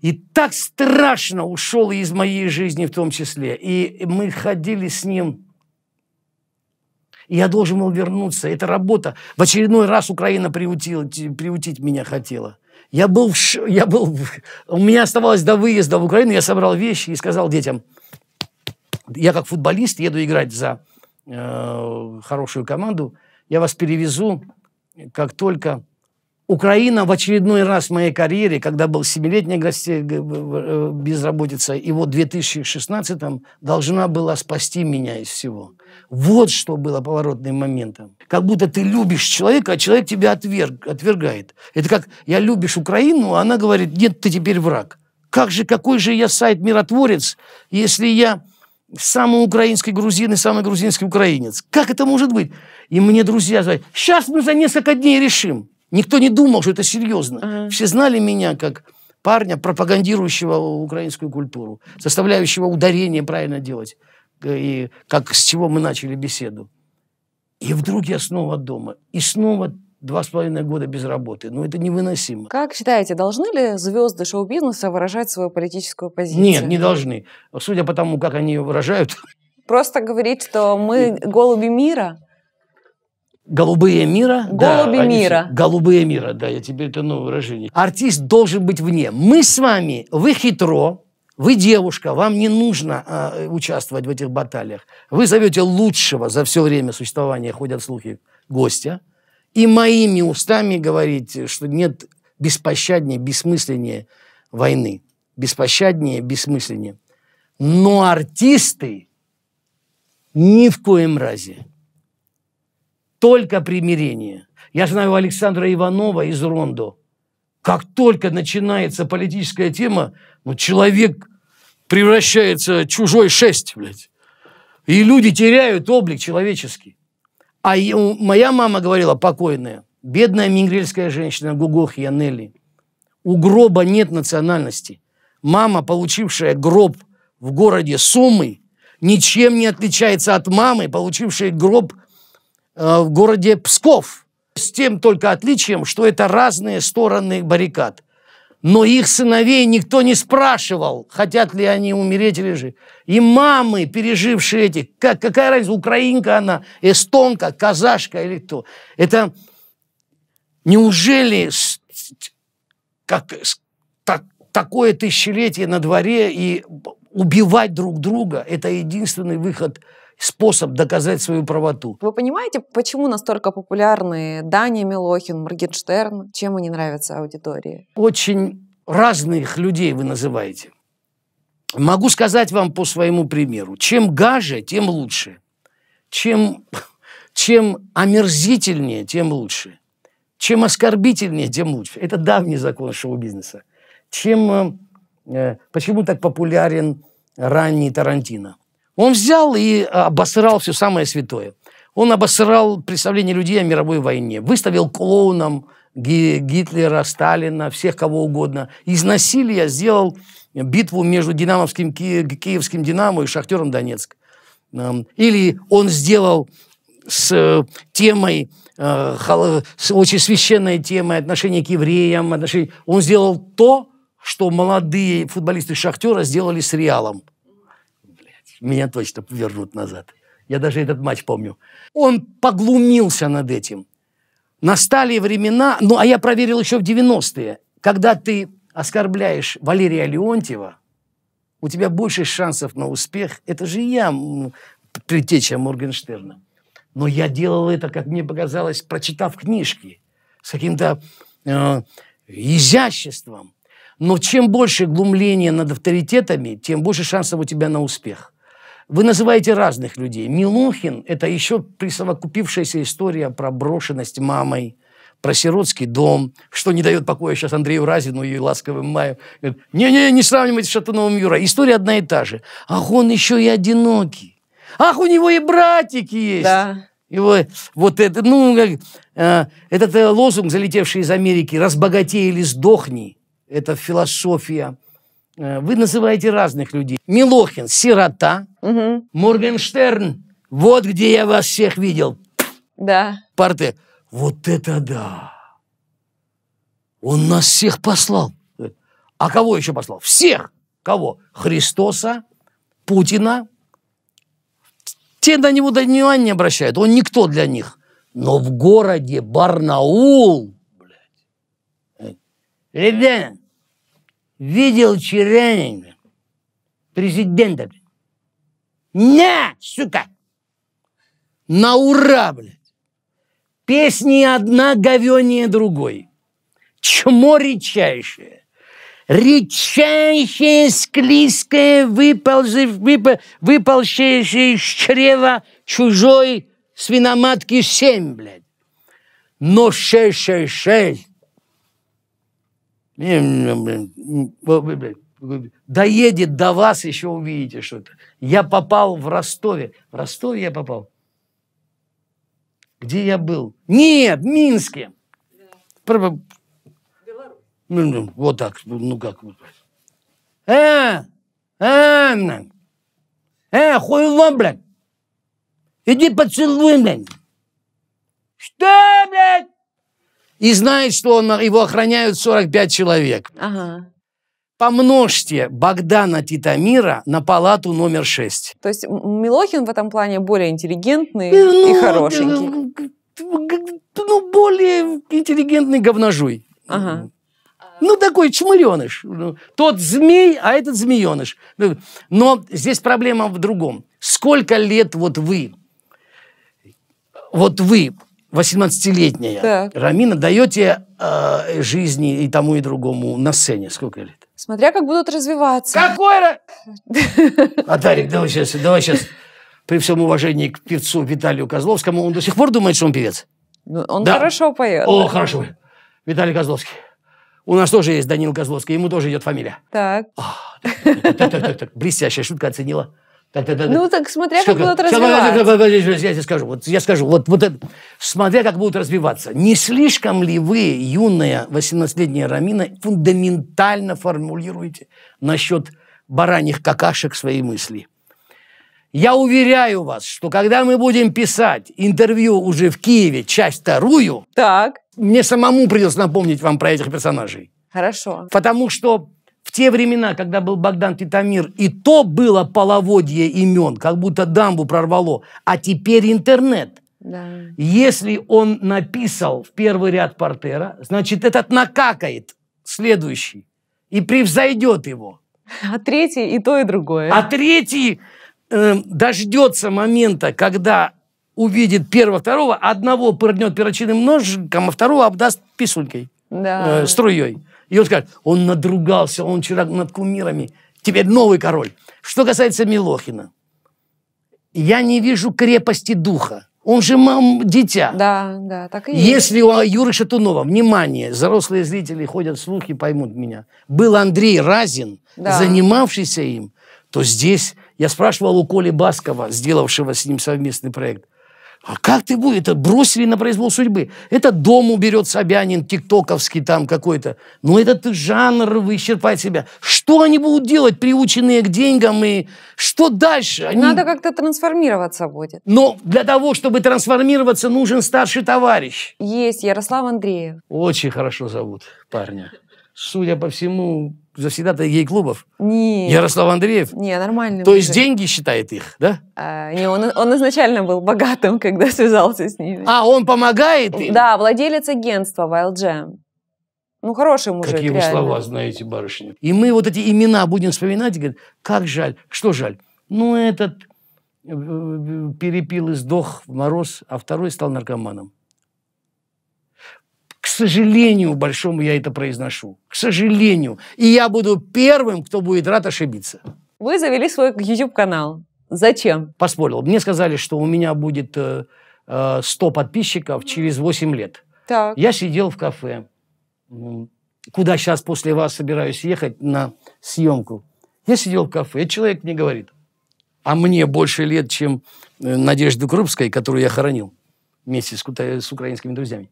И так страшно ушел из моей жизни в том числе. И мы ходили с ним и я должен был вернуться. Это работа. В очередной раз Украина приутила, приутить меня хотела. Я был, я был, у меня оставалось до выезда в Украину, я собрал вещи и сказал детям, я как футболист еду играть за э, хорошую команду, я вас перевезу, как только Украина в очередной раз в моей карьере, когда был семилетний летний э, безработица, и вот в 2016-м должна была спасти меня из всего. Вот что было поворотным моментом. Как будто ты любишь человека, а человек тебя отверг, отвергает. Это как я любишь Украину, а она говорит, нет, ты теперь враг. Как же, какой же я сайт-миротворец, если я самый украинский грузин и самый грузинский украинец? Как это может быть? И мне друзья говорят, сейчас мы за несколько дней решим. Никто не думал, что это серьезно. Ага. Все знали меня как парня, пропагандирующего украинскую культуру, заставляющего ударение правильно делать, э, и как с чего мы начали беседу. И вдруг я снова дома, и снова два с половиной года без работы. Ну, это невыносимо. Как считаете, должны ли звезды шоу-бизнеса выражать свою политическую позицию? Нет, не должны. Судя по тому, как они ее выражают. Просто говорить, что мы голуби мира? Голубые мира? Голуби да, мира. Они, голубые мира, да, я тебе это новое выражение. Артист должен быть вне. Мы с вами, вы хитро, вы девушка, вам не нужно э, участвовать в этих баталиях. Вы зовете лучшего за все время существования, ходят слухи, гостя. И моими устами говорите, что нет беспощаднее, бессмысленнее войны. Беспощаднее, бессмысленнее. Но артисты ни в коем разе только примирение. Я знаю Александра Иванова из Рондо. Как только начинается политическая тема, ну, человек превращается в чужой шесть, блядь. И люди теряют облик человеческий. А моя мама говорила, покойная, бедная мингрельская женщина Гугох Янелли, у гроба нет национальности. Мама, получившая гроб в городе Сумы, ничем не отличается от мамы, получившей гроб Э, в городе Псков. С тем только отличием, что это разные стороны баррикад. Но их сыновей никто не спрашивал, хотят ли они умереть или же И мамы, пережившие эти, как, какая разница, украинка она, эстонка, казашка или кто. Это неужели как, так, такое тысячелетие на дворе и убивать друг друга – это единственный выход – способ доказать свою правоту. Вы понимаете, почему настолько популярны Даня Милохин, Моргенштерн? Чем они нравятся аудитории? Очень разных людей вы называете. Могу сказать вам по своему примеру. Чем гаже, тем лучше. Чем, чем омерзительнее, тем лучше. Чем оскорбительнее, тем лучше. Это давний закон шоу-бизнеса. Чем, э, почему так популярен ранний Тарантино? Он взял и обосрал все самое святое. Он обосрал представление людей о мировой войне, выставил клоуном Гитлера, Сталина, всех кого угодно. Из насилия сделал битву между динамовским, ки, киевским «Динамо» и «Шахтером Донецк». Или он сделал с э, темой, э, с очень священной темой отношения к евреям, отношения... он сделал то, что молодые футболисты «Шахтера» сделали с «Реалом» меня точно вернут назад. Я даже этот матч помню. Он поглумился над этим. Настали времена, ну, а я проверил еще в 90-е, когда ты оскорбляешь Валерия Леонтьева, у тебя больше шансов на успех. Это же я, предтеча Моргенштерна. Но я делал это, как мне показалось, прочитав книжки, с каким-то э, изяществом. Но чем больше глумления над авторитетами, тем больше шансов у тебя на успех. Вы называете разных людей. Милухин – это еще присовокупившаяся история про брошенность мамой, про сиротский дом, что не дает покоя сейчас Андрею Разину и ласковым маю. Не-не, не сравнивайте с Шатуновым Юра. История одна и та же. Ах, он еще и одинокий. Ах, у него и братики есть. Да. Его, вот это, ну, как, э, этот э, лозунг, залетевший из Америки, «разбогатей или сдохни», это философия Э, вы называете разных людей. Милохин – сирота. Угу. Моргенштерн – вот где я вас всех видел. Да. Парте – вот это да. Он нас всех послал. А кого еще послал? Всех. Кого? Христоса, Путина. Те на него до внимания не обращают. Он никто для них. Но в городе Барнаул, блядь, ребята, э, видел Черенина президента. Не, сука! На ура, блядь! Песни одна, говение другой. Чмо редчайшее. Редчайшее, склизкое, выползив, выпал, выползшее из чрева чужой свиноматки семь, блядь. Но 666 Доедет до вас, еще увидите что-то. Я попал в Ростове. В Ростове я попал. Где я был? Нет, в Минске. Да. Вот так, ну как. Э, э, э, хуйло, блядь. Иди поцелуй, блядь. Что, блядь? и знает, что он, его охраняют 45 человек. Ага. Помножьте Богдана Титамира на палату номер 6. То есть Милохин в этом плане более интеллигентный и, э, ну, и хорошенький. Э, ну, более интеллигентный говножуй. Ага. Ну, такой чмыреныш. Ну, тот змей, а этот змееныш. Ну, но здесь проблема в другом. Сколько лет вот вы, вот вы 18-летняя так. Рамина даете э, жизни и тому, и другому на сцене? Сколько лет? Смотря как будут развиваться. Какой раз? А Тарик, давай сейчас, давай сейчас. При всем уважении к певцу Виталию Козловскому, он до сих пор думает, что он певец? Ну, Он да. хорошо поет. О, да. хорошо. Виталий Козловский. У нас тоже есть Данил Козловский, ему тоже идет фамилия. Так. О, а, так, так, так, так, так. Блестящая шутка оценила. Так, так, так. Ну, так смотря Сколько? как будут развиваться. Я тебе скажу, вот, я скажу, вот, вот это, смотря как будут развиваться. Не слишком ли вы, юная 18-летняя Рамина, фундаментально формулируете насчет бараньих какашек свои мысли? Я уверяю вас, что когда мы будем писать интервью уже в Киеве, часть вторую, так. мне самому придется напомнить вам про этих персонажей. Хорошо. Потому что в те времена, когда был Богдан Титамир, и то было половодье имен, как будто дамбу прорвало. А теперь интернет. Да. Если он написал в первый ряд портера, значит, этот накакает следующий и превзойдет его. А третий и то, и другое. А третий э, дождется момента, когда увидит первого, второго, одного пырнет перочинным ножиком, а второго обдаст писулькой, да. э, струей. И он скажет, он надругался, он вчера над кумирами, теперь новый король. Что касается Милохина, я не вижу крепости духа. Он же мам, дитя. Да, да, так и Если есть. у Юры Шатунова, внимание, взрослые зрители ходят слухи, поймут меня, был Андрей Разин, да. занимавшийся им, то здесь я спрашивал у Коли Баскова, сделавшего с ним совместный проект, а как ты будешь? Это бросили на произвол судьбы. Это дом уберет Собянин, тиктоковский там какой-то. Но ну, этот жанр исчерпает себя. Что они будут делать, приученные к деньгам? И что дальше? Они... Надо как-то трансформироваться будет. Но для того, чтобы трансформироваться, нужен старший товарищ. Есть, Ярослав Андреев. Очень хорошо зовут парня. Судя по всему, завсегда ей клубов? Нет. Ярослав Андреев? Не, нормально. То есть деньги считает их, да? А, не, он, он изначально был богатым, когда связался с ними. А, он помогает? Им? Да, владелец агентства Wild Jam. Ну, хороший мужик, Какие реально. вы слова знаете, барышня. И мы вот эти имена будем вспоминать и говорить, как жаль, что жаль? Ну, этот э, э, перепил и сдох в мороз, а второй стал наркоманом сожалению большому я это произношу. К сожалению. И я буду первым, кто будет рад ошибиться. Вы завели свой YouTube-канал. Зачем? Поспорил. Мне сказали, что у меня будет 100 э, э, подписчиков через 8 лет. Так. Я сидел в кафе, куда сейчас после вас собираюсь ехать на съемку. Я сидел в кафе, и человек мне говорит, а мне больше лет, чем э, Надежде Крупской, которую я хоронил вместе с, с украинскими друзьями.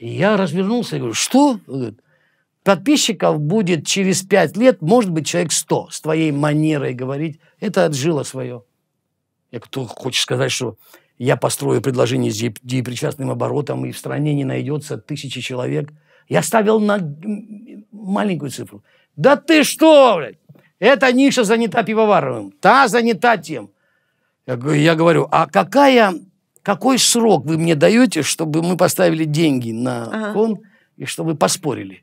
Я развернулся и говорю, что? Подписчиков будет через пять лет, может быть, человек сто с твоей манерой говорить. Это отжило свое. Я кто хочет сказать, что я построю предложение с депричастным оборотом, и в стране не найдется тысячи человек. Я ставил на маленькую цифру. Да ты что, блядь? Эта ниша занята пивоваровым, та занята тем. Я, я говорю, а какая какой срок вы мне даете, чтобы мы поставили деньги на ага. кон и чтобы поспорили?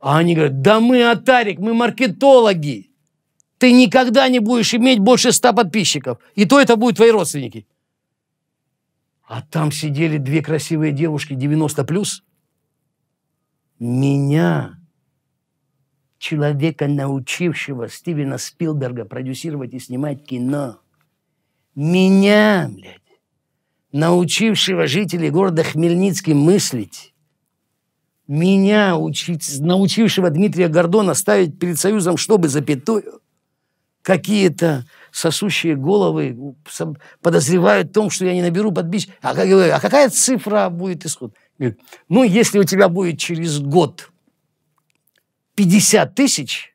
А они говорят, да мы Атарик, мы маркетологи. Ты никогда не будешь иметь больше ста подписчиков. И то это будут твои родственники. А там сидели две красивые девушки 90+. плюс. Меня, человека, научившего Стивена Спилберга продюсировать и снимать кино, меня, блядь, научившего жителей города Хмельницкий мыслить, меня, учить, научившего Дмитрия Гордона ставить перед Союзом, чтобы запятую, какие-то сосущие головы подозревают в том, что я не наберу подписчиков. А, как, а какая цифра будет исход? Говорит, ну, если у тебя будет через год 50 тысяч,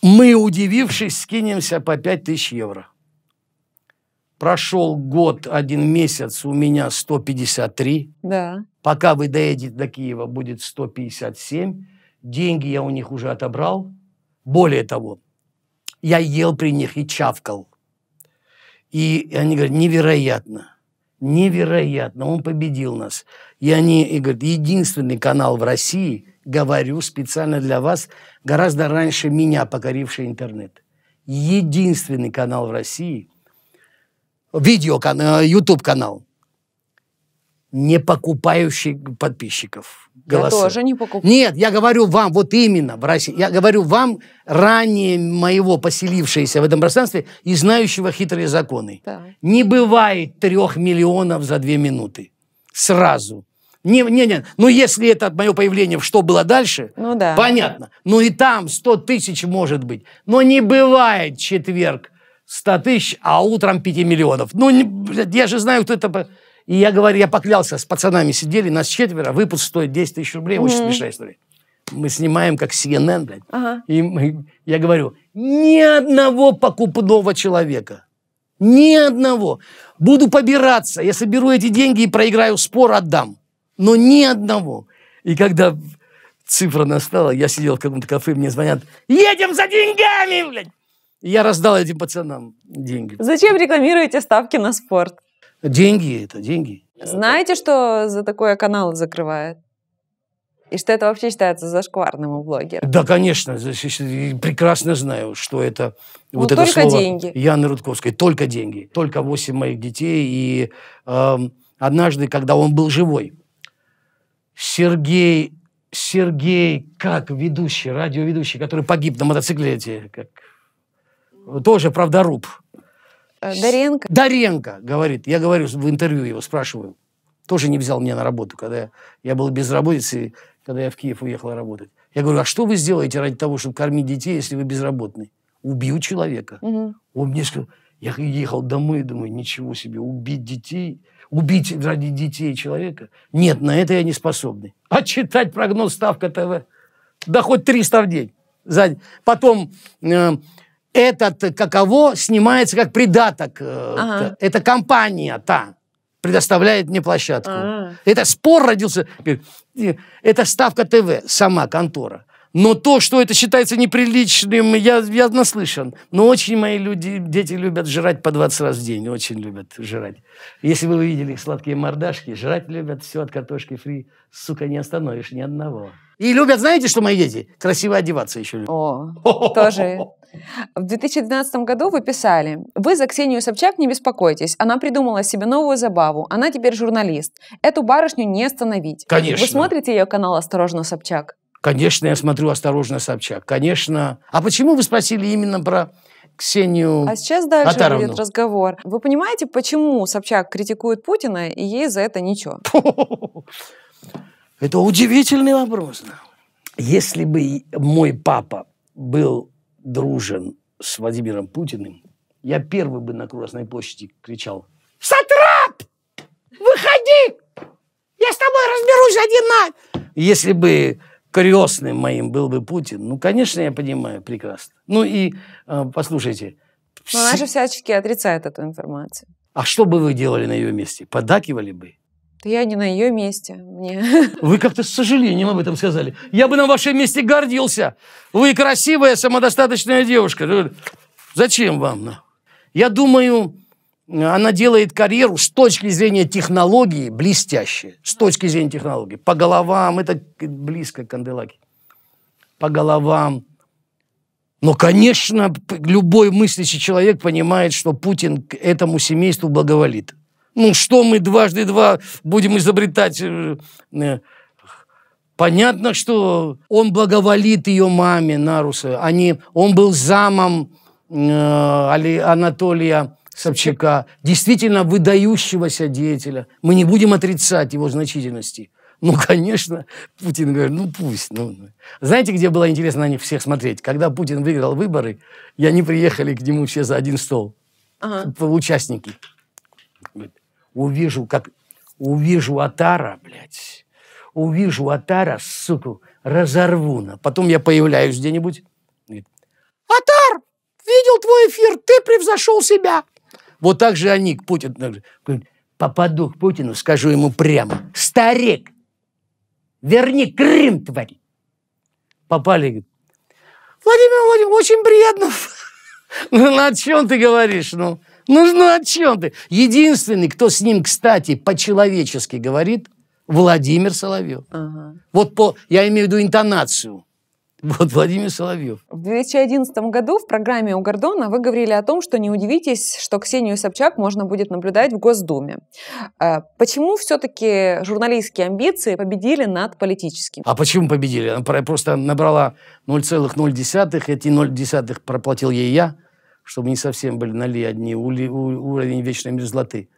мы, удивившись, скинемся по 5 тысяч евро. Прошел год, один месяц, у меня 153. Да. Пока вы доедете до Киева, будет 157. Деньги я у них уже отобрал. Более того, я ел при них и чавкал. И они говорят, невероятно, невероятно, он победил нас. И они и говорят, единственный канал в России, говорю специально для вас, гораздо раньше меня покоривший интернет. Единственный канал в России, видео, э, YouTube канал. Не покупающий подписчиков. Голосы. Я тоже не покупаю. Нет, я говорю вам, вот именно в России, я говорю вам, ранее моего поселившегося в этом пространстве и знающего хитрые законы. Да. Не бывает трех миллионов за две минуты. Сразу. Не, не, не. Ну, если это от мое появление, что было дальше, ну, да. понятно. Ну, и там 100 тысяч может быть. Но не бывает четверг 100 тысяч, а утром 5 миллионов. Ну, я же знаю, кто это... И я говорю, я поклялся, с пацанами сидели, нас четверо, выпуск стоит 10 тысяч рублей, mm-hmm. очень смешная история. Мы снимаем как CNN, блядь. Ага. И мы, я говорю, ни одного покупного человека. Ни одного. Буду побираться. Я соберу эти деньги и проиграю спор, отдам. Но ни одного. И когда цифра настала, я сидел в каком-то кафе, мне звонят, едем за деньгами, блядь. И я раздал этим пацанам деньги. Зачем рекламируете ставки на спорт? Деньги это, деньги. Знаете, что за такое канал закрывает? И что это вообще считается зашкварным у блогера? Да, конечно, прекрасно знаю, что это ну, вот только это слово деньги. Яны Рудковской. Только деньги. Только восемь моих детей. И э, однажды, когда он был живой, Сергей, Сергей, как ведущий, радиоведущий, который погиб на мотоцикле, как тоже правдоруб. Э, Доренко? Доренко, говорит. Я говорю, в интервью его спрашиваю. Тоже не взял меня на работу, когда я, я был безработицей, когда я в Киев уехал работать. Я говорю, а что вы сделаете ради того, чтобы кормить детей, если вы безработный? Убью человека. Угу. Он мне сказал, я ехал домой и думаю, ничего себе, убить детей, убить ради детей человека? Нет, на это я не способный. А читать прогноз Ставка ТВ? Да хоть 300 в день. За... Потом э, этот каково снимается как придаток. Э, ага. Это компания та предоставляет мне площадку. Ага. Это спор родился. Это ставка ТВ, сама контора. Но то, что это считается неприличным, я, я наслышан. Но очень мои люди, дети любят жрать по 20 раз в день. Очень любят жрать. Если вы увидели их сладкие мордашки, жрать любят все от картошки фри. Сука, не остановишь ни одного. И любят, знаете, что мои дети? Красиво одеваться еще любят. О, тоже в 2012 году вы писали, вы за Ксению Собчак не беспокойтесь, она придумала себе новую забаву, она теперь журналист. Эту барышню не остановить. Конечно. Вы смотрите ее канал «Осторожно, Собчак»? Конечно, я смотрю «Осторожно, Собчак». Конечно. А почему вы спросили именно про Ксению А сейчас дальше Атаровну. будет разговор. Вы понимаете, почему Собчак критикует Путина, и ей за это ничего? Это удивительный вопрос. Если бы мой папа был дружен с Владимиром Путиным, я первый бы на Красной площади кричал «Сатрап! Выходи! Я с тобой разберусь один на...» Если бы крестным моим был бы Путин, ну, конечно, я понимаю прекрасно. Ну и э, послушайте. Но она же всячески отрицает эту информацию. А что бы вы делали на ее месте? Подакивали бы? Да я не на ее месте. Мне. Вы как-то с сожалением об этом сказали. Я бы на вашем месте гордился. Вы красивая, самодостаточная девушка. Зачем вам? Я думаю, она делает карьеру с точки зрения технологии блестяще. С точки зрения технологии. По головам, это близко к Канделаке. По головам. Но, конечно, любой мыслящий человек понимает, что Путин этому семейству благоволит. Ну, что мы дважды два будем изобретать? Э, э, понятно, что он благоволит ее маме Наруса. Они, а он был замом э, Анатолия Собчака, действительно выдающегося деятеля. Мы не будем отрицать его значительности. Ну, конечно, Путин говорит, ну пусть. Ну, ну. Знаете, где было интересно на них всех смотреть? Когда Путин выиграл выборы, и они приехали к нему все за один стол. Ага. Участники. Говорит, увижу, как увижу Атара, блядь, увижу Атара, суку, разорву. На. Потом я появляюсь где-нибудь. Атар, видел твой эфир, ты превзошел себя. Вот так же они к Путину. Попаду к Путину, скажу ему прямо. Старик, верни Крым, тварь. Попали, говорит, Владимир Владимирович, очень приятно. Ну, на чем ты говоришь? Ну, ну, ну о чем ты? Единственный, кто с ним, кстати, по-человечески говорит, Владимир Соловьев. Ага. Вот по, я имею в виду интонацию. Вот Владимир Соловьев. В 2011 году в программе у Гордона вы говорили о том, что не удивитесь, что Ксению Собчак можно будет наблюдать в Госдуме. А почему все-таки журналистские амбиции победили над политическими? А почему победили? Она просто набрала 0,0, эти 0,0 проплатил ей я чтобы не совсем были нали одни, ули, у, уровень вечной мерзлоты.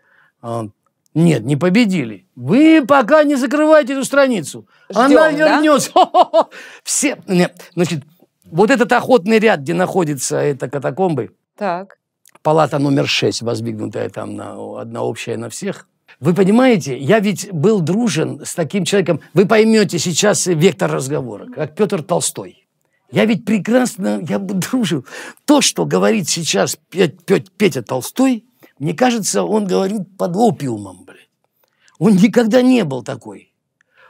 А, нет, не победили. Вы пока не закрываете эту страницу. Ждем, Она вернется. Да? Все. Нет. Значит, вот этот охотный ряд, где находится эта катакомбы, так. палата номер 6, воздвигнутая там на, одна общая на всех. Вы понимаете, я ведь был дружен с таким человеком. Вы поймете сейчас вектор разговора, как Петр Толстой. Я ведь прекрасно, я бы дружил. То, что говорит сейчас Петя Толстой, мне кажется, он говорит под опиумом, блядь. Он никогда не был такой.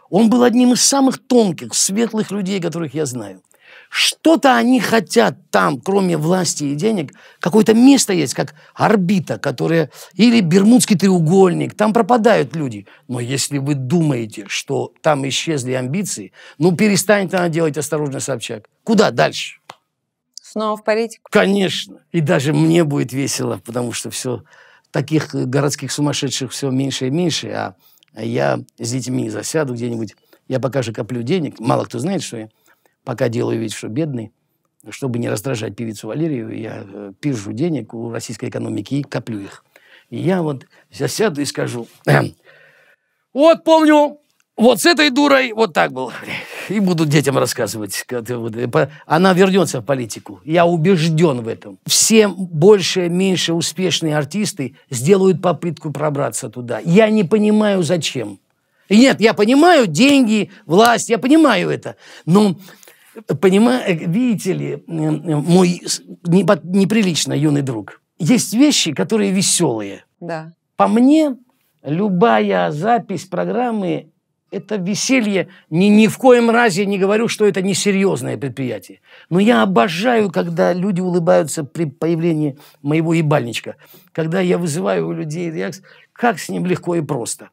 Он был одним из самых тонких, светлых людей, которых я знаю. Что-то они хотят там, кроме власти и денег. Какое-то место есть, как орбита, которая... Или Бермудский треугольник. Там пропадают люди. Но если вы думаете, что там исчезли амбиции, ну, перестаньте она делать осторожно, Собчак. Куда дальше? Снова в политику? Конечно. И даже мне будет весело, потому что все таких городских сумасшедших все меньше и меньше, а я с детьми засяду где-нибудь. Я пока же коплю денег. Мало кто знает, что я пока делаю вид, что бедный. Чтобы не раздражать певицу Валерию, я э, пижу денег у российской экономики и коплю их. И я вот засяду и скажу, «Эм, вот помню, вот с этой дурой вот так было. И буду детям рассказывать. Э, она вернется в политику. Я убежден в этом. Все больше-меньше успешные артисты сделают попытку пробраться туда. Я не понимаю, зачем. И нет, я понимаю деньги, власть, я понимаю это. Но понимаю, э, видите ли, мой неприлично юный друг, есть вещи, которые веселые. Да. По мне, любая запись программы это веселье, ни, ни в коем разе не говорю, что это несерьезное предприятие. Но я обожаю, когда люди улыбаются при появлении моего ебальничка. Когда я вызываю у людей реакцию, как с ним легко и просто.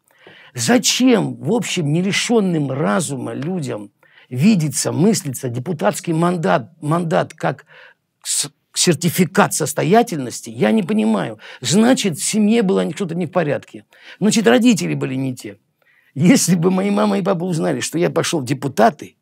Зачем, в общем, не лишенным разума людям видится, мыслится депутатский мандат, мандат как сертификат состоятельности, я не понимаю. Значит, в семье было что-то не в порядке. Значит, родители были не те. Если бы мои мама и папа узнали, что я пошел в депутаты,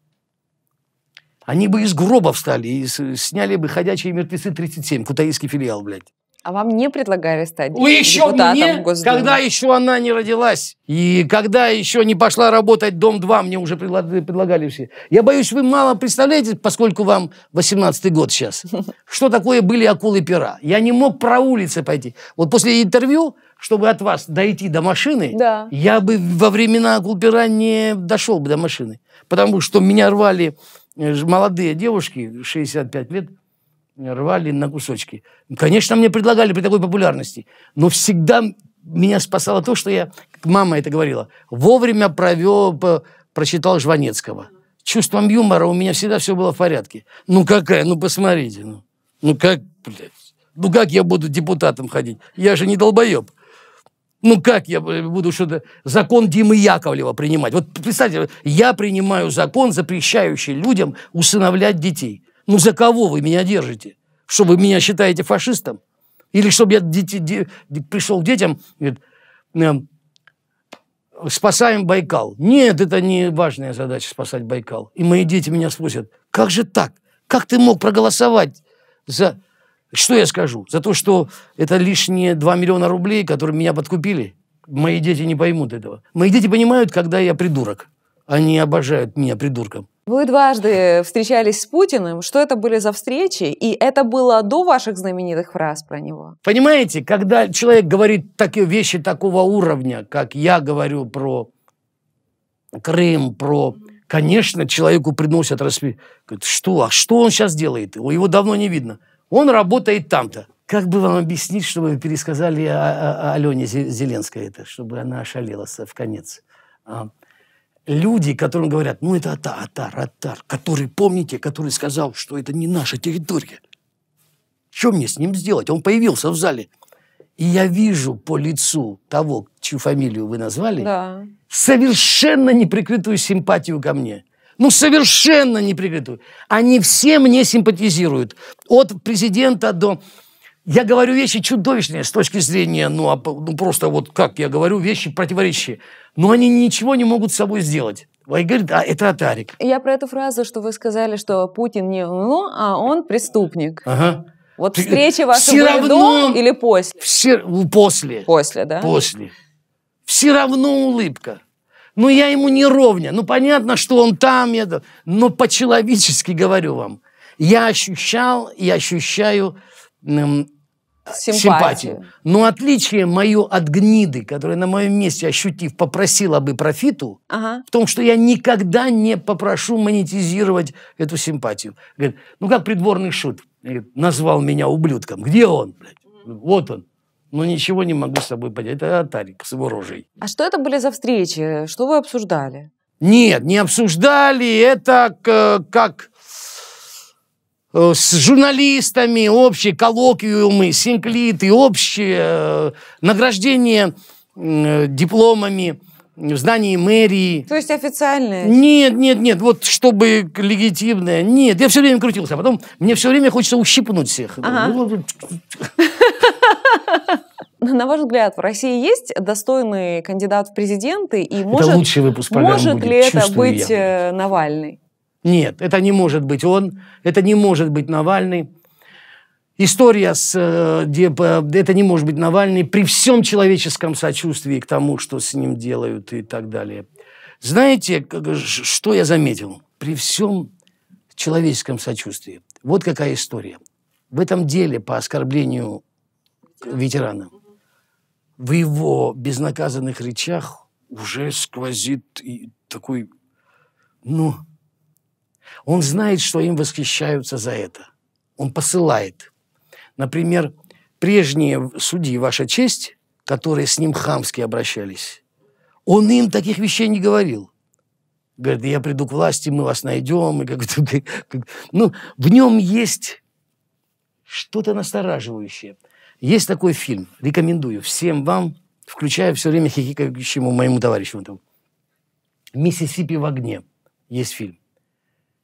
они бы из гроба встали и сняли бы «Ходячие мертвецы 37», кутаистский филиал, блядь. А вам не предлагали стать Вы еще мне, когда еще она не родилась, и когда еще не пошла работать Дом-2, мне уже предлагали все. Я боюсь, вы мало представляете, поскольку вам 18-й год сейчас, что такое были акулы пера. Я не мог про улицы пойти. Вот после интервью чтобы от вас дойти до машины, да. я бы во времена Гулпера не дошел бы до машины. Потому что меня рвали э, молодые девушки, 65 лет, рвали на кусочки. Конечно, мне предлагали при такой популярности, но всегда меня спасало то, что я, мама это говорила, вовремя провел, прочитал Жванецкого. Чувством юмора у меня всегда все было в порядке. Ну какая, ну посмотрите, ну, ну как, блядь, ну как я буду депутатом ходить? Я же не долбоеб. Ну как я буду что-то... Закон Димы Яковлева принимать. Вот представьте, я принимаю закон, запрещающий людям усыновлять детей. Ну за кого вы меня держите? Что вы меня считаете фашистом? Или чтобы я дети, де, пришел к детям и говорит, эм, спасаем Байкал. Нет, это не важная задача спасать Байкал. И мои дети меня спросят, как же так? Как ты мог проголосовать за что я скажу? За то, что это лишние 2 миллиона рублей, которые меня подкупили? Мои дети не поймут этого. Мои дети понимают, когда я придурок. Они обожают меня придурком. Вы дважды встречались с Путиным. Что это были за встречи? И это было до ваших знаменитых фраз про него? Понимаете, когда человек говорит такие вещи такого уровня, как я говорю про Крым, про... Конечно, человеку приносят распи... Говорит, что? А что он сейчас делает? Его давно не видно. Он работает там-то. Как бы вам объяснить, чтобы вы пересказали о, о, Алене Зеленской это, чтобы она ошалелась в конец? А, люди, которым говорят, ну это Ата, Атар, Атар, который, помните, который сказал, что это не наша территория. Что мне с ним сделать? Он появился в зале. И я вижу по лицу того, чью фамилию вы назвали, да. совершенно неприкрытую симпатию ко мне. Ну, совершенно не приготовили. Они все мне симпатизируют. От президента до... Я говорю вещи чудовищные с точки зрения, ну, а, ну просто вот как я говорю, вещи противоречащие. Но они ничего не могут с собой сделать. И говорит, а это Атарик. Я про эту фразу, что вы сказали, что Путин не ну, а он преступник. Ага. Вот Ты, встреча ваша равно... до или после? Все... Ну, после. После, да? После. Все равно улыбка. Ну, я ему не ровня. Ну, понятно, что он там, я... но по-человечески говорю вам. Я ощущал и ощущаю эм, симпатию. симпатию. Но отличие мое от гниды, которая на моем месте, ощутив, попросила бы профиту, ага. в том, что я никогда не попрошу монетизировать эту симпатию. Говорит, ну, как придворный шут. Говорит, назвал меня ублюдком. Где он? Блядь? Вот он но ну, ничего не могу с собой поделать. Это Атарик с его рожей. А что это были за встречи? Что вы обсуждали? Нет, не обсуждали. Это как э, с журналистами, общие коллоквиумы, синклиты, общее э, награждение э, дипломами в здании мэрии. То есть официальное? Нет, нет, нет, вот чтобы легитимное. Нет, я все время крутился, а потом мне все время хочется ущипнуть всех. Ага. Ну, на ваш взгляд, в России есть достойный кандидат в президенты? И может, лучший выпуск Может будет, ли это быть я. Э, Навальный? Нет, это не может быть он, это не может быть Навальный. История с э, это не может быть Навальный при всем человеческом сочувствии к тому, что с ним делают и так далее. Знаете, что я заметил? При всем человеческом сочувствии. Вот какая история. В этом деле по оскорблению ветерана. В его безнаказанных речах уже сквозит и такой, ну, он знает, что им восхищаются за это. Он посылает. Например, прежние судьи, ваша честь, которые с ним хамски обращались, он им таких вещей не говорил. Говорит, я приду к власти, мы вас найдем. И как, как, как, ну, в нем есть что-то настораживающее – есть такой фильм, рекомендую всем вам, включая все время хихикающему моему товарищу. «Миссисипи в огне» есть фильм.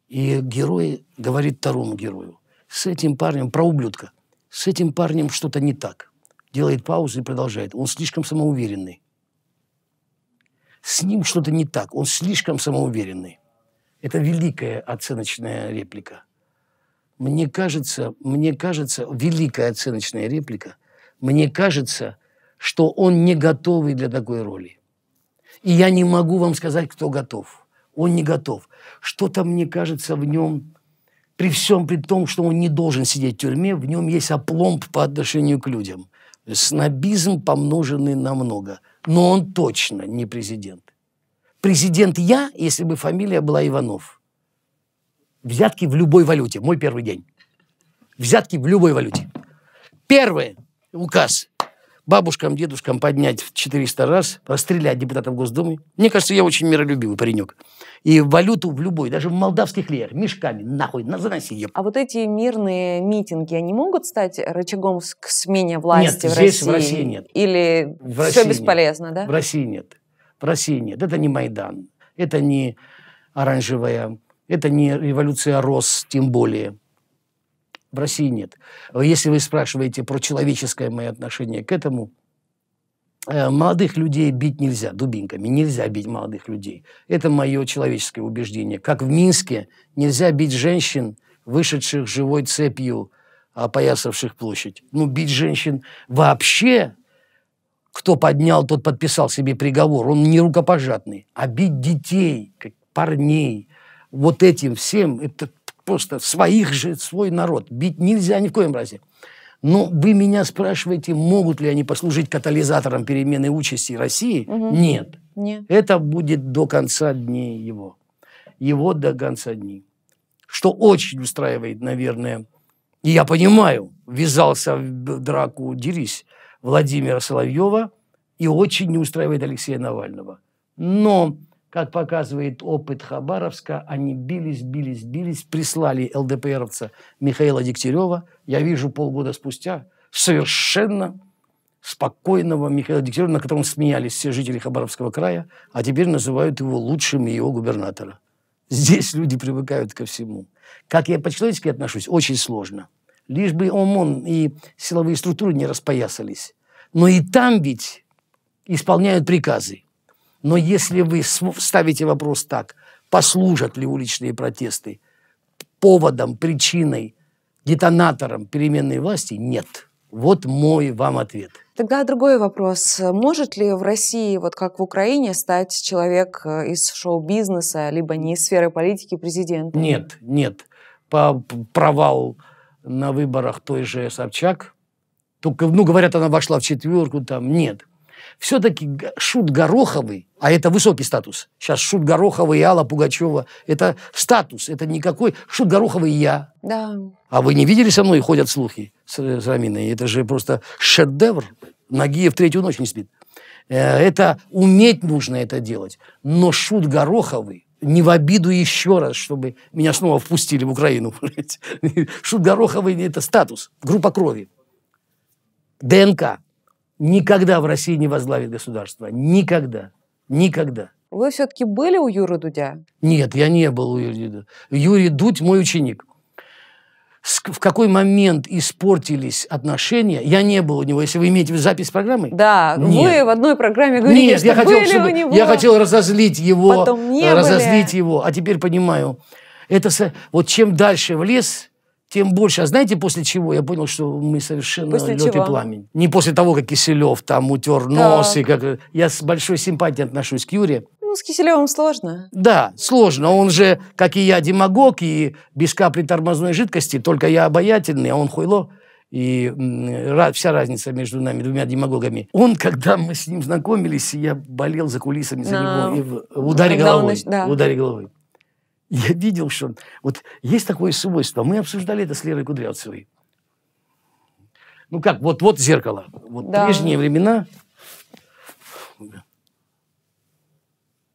И герой говорит второму герою, с этим парнем, про ублюдка, с этим парнем что-то не так. Делает паузу и продолжает. Он слишком самоуверенный. С ним что-то не так. Он слишком самоуверенный. Это великая оценочная реплика. Мне кажется, мне кажется, великая оценочная реплика, мне кажется, что он не готовый для такой роли. И я не могу вам сказать, кто готов. Он не готов. Что-то, мне кажется, в нем, при всем при том, что он не должен сидеть в тюрьме, в нем есть опломб по отношению к людям. Снобизм, помноженный на много. Но он точно не президент. Президент я, если бы фамилия была Иванов. Взятки в любой валюте. Мой первый день. Взятки в любой валюте. Первый указ бабушкам, дедушкам поднять в 400 раз, расстрелять депутатов Госдумы. Мне кажется, я очень миролюбивый паренек. И валюту в любой, даже в молдавских леях, мешками, нахуй, на заноси ее. А вот эти мирные митинги, они могут стать рычагом к смене власти нет, в здесь России? в России нет. Или в России все нет. бесполезно, да? В России нет. В России нет. Это не Майдан. Это не оранжевая это не революция роз, тем более. В России нет. Если вы спрашиваете про человеческое мое отношение к этому, э, молодых людей бить нельзя дубинками, нельзя бить молодых людей. Это мое человеческое убеждение. Как в Минске нельзя бить женщин, вышедших живой цепью, а, опоясавших площадь. Ну, бить женщин вообще, кто поднял, тот подписал себе приговор. Он не рукопожатный. А бить детей, парней, вот этим всем, это просто своих же, свой народ. Бить нельзя ни в коем разе. Но вы меня спрашиваете, могут ли они послужить катализатором перемены участи России? Угу. Нет. Нет. Это будет до конца дней его. Его до конца дней. Что очень устраивает, наверное, и я понимаю, ввязался в драку, дерись, Владимира Соловьева, и очень не устраивает Алексея Навального. Но как показывает опыт Хабаровска, они бились, бились, бились, прислали ЛДПРовца Михаила Дегтярева. Я вижу полгода спустя совершенно спокойного Михаила Дегтярева, на котором смеялись все жители Хабаровского края, а теперь называют его лучшим его губернатора. Здесь люди привыкают ко всему. Как я по-человечески отношусь, очень сложно. Лишь бы ОМОН и силовые структуры не распоясались. Но и там ведь исполняют приказы. Но если вы ставите вопрос так, послужат ли уличные протесты поводом, причиной, детонатором переменной власти, нет. Вот мой вам ответ. Тогда другой вопрос. Может ли в России, вот как в Украине, стать человек э, из шоу-бизнеса, либо не из сферы политики президентом? Нет, нет. По провал на выборах той же Собчак. Только, ну, говорят, она вошла в четверку, там, нет все-таки Шут Гороховый, а это высокий статус, сейчас Шут Гороховый и Алла Пугачева, это статус, это никакой Шут Гороховый и я. Да. А вы не видели со мной, ходят слухи с, э, с Раминой, это же просто шедевр. Нагиев третью ночь не спит. Э, это уметь нужно это делать. Но Шут Гороховый, не в обиду еще раз, чтобы меня снова впустили в Украину. Шут Гороховый – это статус, группа крови, ДНК никогда в России не возглавит государство. Никогда. Никогда. Вы все-таки были у Юры Дудя? Нет, я не был у Юры Дудя. Юрий Дудь мой ученик. В какой момент испортились отношения? Я не был у него. Если вы имеете запись программы? Да, Нет. вы в одной программе говорили. Нет, что я хотел, были чтобы, у него. Я хотел разозлить его, потом не э, разозлить были. его, а теперь понимаю. Это вот чем дальше в лес, тем больше. А знаете, после чего я понял, что мы совершенно после лед чего? и пламень. Не после того, как Киселев там утер да. нос, и как... Э, я с большой симпатией отношусь к Юре. Ну, с Киселевым сложно. Да, сложно. Он же, как и я, демагог, и без капли тормозной жидкости, только я обаятельный, а он хуйло. И вся разница между нами двумя демагогами. Он, когда мы с ним знакомились, я болел за кулисами за да. и в ударе когда головой. Он... Да. В ударе головой я видел, что вот есть такое свойство. Мы обсуждали это с Лерой Кудрявцевой. Ну как, вот, вот зеркало. Вот да. прежние времена.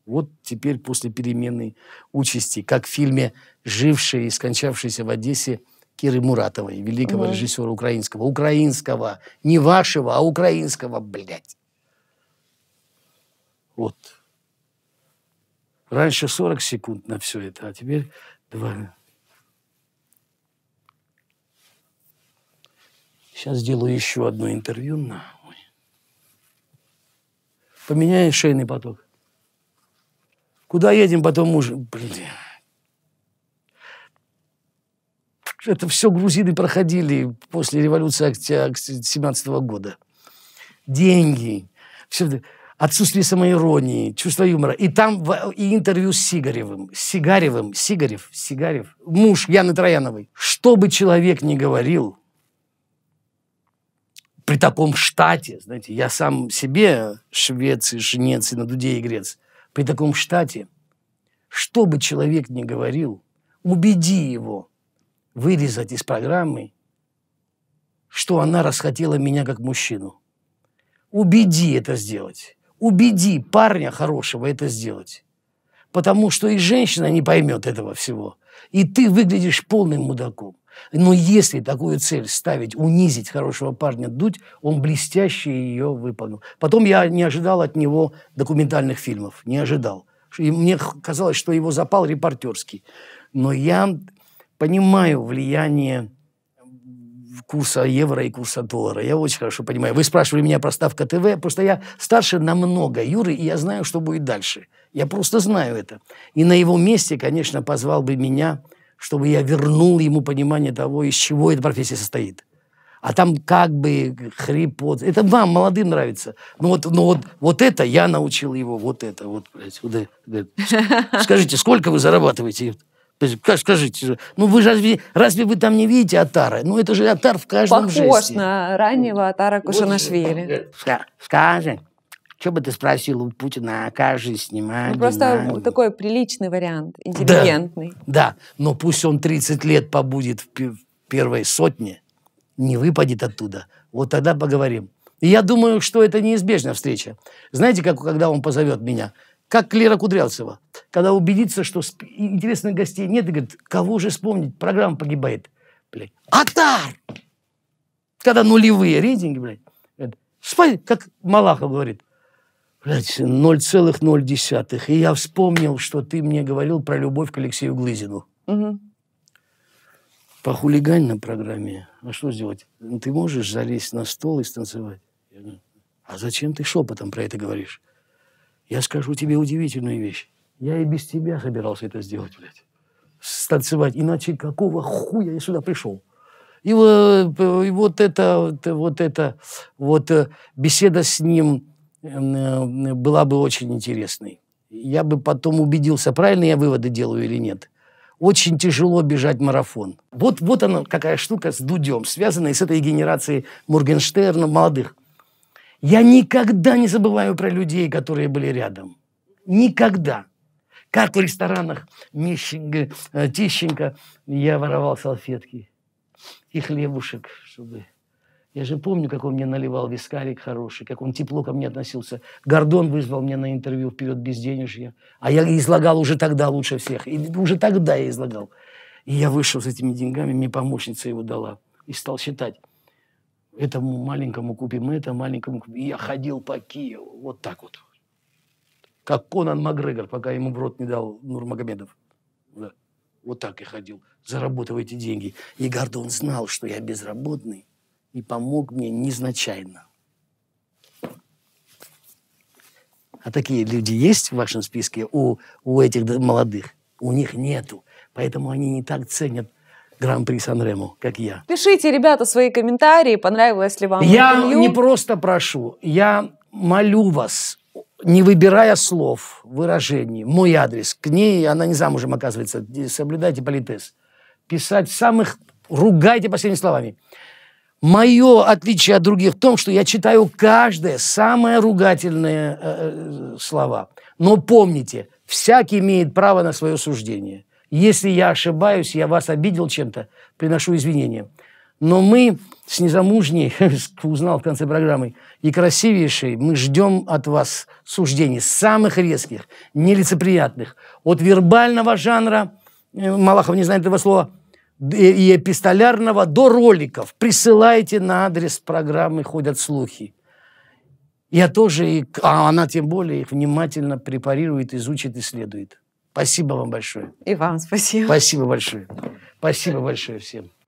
Вот теперь после переменной участи, как в фильме «Жившие и скончавшиеся в Одессе» Киры Муратовой, великого угу. режиссера украинского. Украинского, не вашего, а украинского, блядь. Вот. Раньше 40 секунд на все это, а теперь 2. Сейчас сделаю еще одно интервью. На. Поменяй шейный поток. Куда едем потом муж? Блин. Это все грузины проходили после революции 17 -го года. Деньги. Все это отсутствие самоиронии, чувство юмора. И там и интервью с Сигаревым. Сигаревым, Сигарев, Сигарев, муж Яны Трояновой. Что бы человек ни говорил, при таком штате, знаете, я сам себе швец и женец и на дуде и грец, при таком штате, что бы человек ни говорил, убеди его вырезать из программы, что она расхотела меня как мужчину. Убеди это сделать убеди парня хорошего это сделать. Потому что и женщина не поймет этого всего. И ты выглядишь полным мудаком. Но если такую цель ставить, унизить хорошего парня, дуть, он блестяще ее выполнил. Потом я не ожидал от него документальных фильмов. Не ожидал. И мне казалось, что его запал репортерский. Но я понимаю влияние курса евро и курса доллара. Я очень хорошо понимаю. Вы спрашивали меня про ставка ТВ. Просто я старше намного Юры, и я знаю, что будет дальше. Я просто знаю это. И на его месте, конечно, позвал бы меня, чтобы я вернул ему понимание того, из чего эта профессия состоит. А там как бы хрипот. Это вам, молодым, нравится. Ну вот, ну вот, вот это я научил его, вот это. Вот, блядь, вот это. Скажите, сколько вы зарабатываете? То есть, скажите, ну вы разве, разве вы там не видите атары? Ну это же Атар в каждом Похож жесте. Похож на раннего Атара Кушанашвили. Вот, э, скажи, что бы ты спросил у Путина, а как же с ну, просто а, такой приличный вариант, интеллигентный. Да, да, но пусть он 30 лет побудет в первой сотне, не выпадет оттуда, вот тогда поговорим. И я думаю, что это неизбежная встреча. Знаете, как, когда он позовет меня? Как Лера Кудрявцева когда убедиться, что интересных гостей нет, и говорит, кого же вспомнить, программа погибает. Блядь, Атар! Когда нулевые рейтинги, блядь, говорит, как Малахов говорит, блядь, 0,0. И я вспомнил, что ты мне говорил про любовь к Алексею Глызину. Угу. Похулигань на программе. А что сделать? Ну, ты можешь залезть на стол и станцевать? Я говорю, а зачем ты шепотом про это говоришь? Я скажу тебе удивительную вещь. Я и без тебя собирался это сделать, блядь. Станцевать. Иначе какого хуя я сюда пришел? И, э, и вот это, вот э, это, вот э, беседа с ним эм, была бы очень интересной. Я бы потом убедился, правильно я выводы делаю или нет. Очень тяжело бежать марафон. Вот, вот она, какая штука с Дудем, связанная с этой генерацией Моргенштерна, молодых. Я никогда не забываю про людей, которые были рядом. Никогда. Как в ресторанах Мищенко, э, Тищенко я воровал салфетки и хлебушек, чтобы... Я же помню, как он мне наливал вискарик хороший, как он тепло ко мне относился. Гордон вызвал меня на интервью «Вперед без безденежье», а я излагал уже тогда лучше всех. И уже тогда я излагал. И я вышел с этими деньгами, мне помощница его дала. И стал считать. Этому маленькому купим это, маленькому купим. И я ходил по Киеву, вот так вот как Конан Макгрегор, пока ему в рот не дал Нурмагомедов. Да. Вот так и ходил. Зарабатывайте деньги. И Гордон знал, что я безработный, и помог мне незначайно. А такие люди есть в вашем списке у, у этих молодых? У них нету. Поэтому они не так ценят Гран-при Сан-Рему, как я. Пишите, ребята, свои комментарии, понравилось ли вам Я интервью. не просто прошу, я молю вас, не выбирая слов, выражений, мой адрес к ней, она не замужем, оказывается, соблюдайте политез. Писать самых, ругайте последними словами. Мое отличие от других в том, что я читаю каждое самое ругательное э, э слова. Но помните, всякий имеет право на свое суждение. Если я ошибаюсь, я вас обидел чем-то, приношу извинения. Но мы с незамужней, узнал в конце программы, и красивейшей, мы ждем от вас суждений самых резких, нелицеприятных. От вербального жанра, э, Малахов не знает этого слова, э, и эпистолярного до роликов. Присылайте на адрес программы «Ходят слухи». Я тоже, и, а она тем более их внимательно препарирует, изучит, и следует. Спасибо вам большое. И вам спасибо. Спасибо большое. Спасибо большое всем.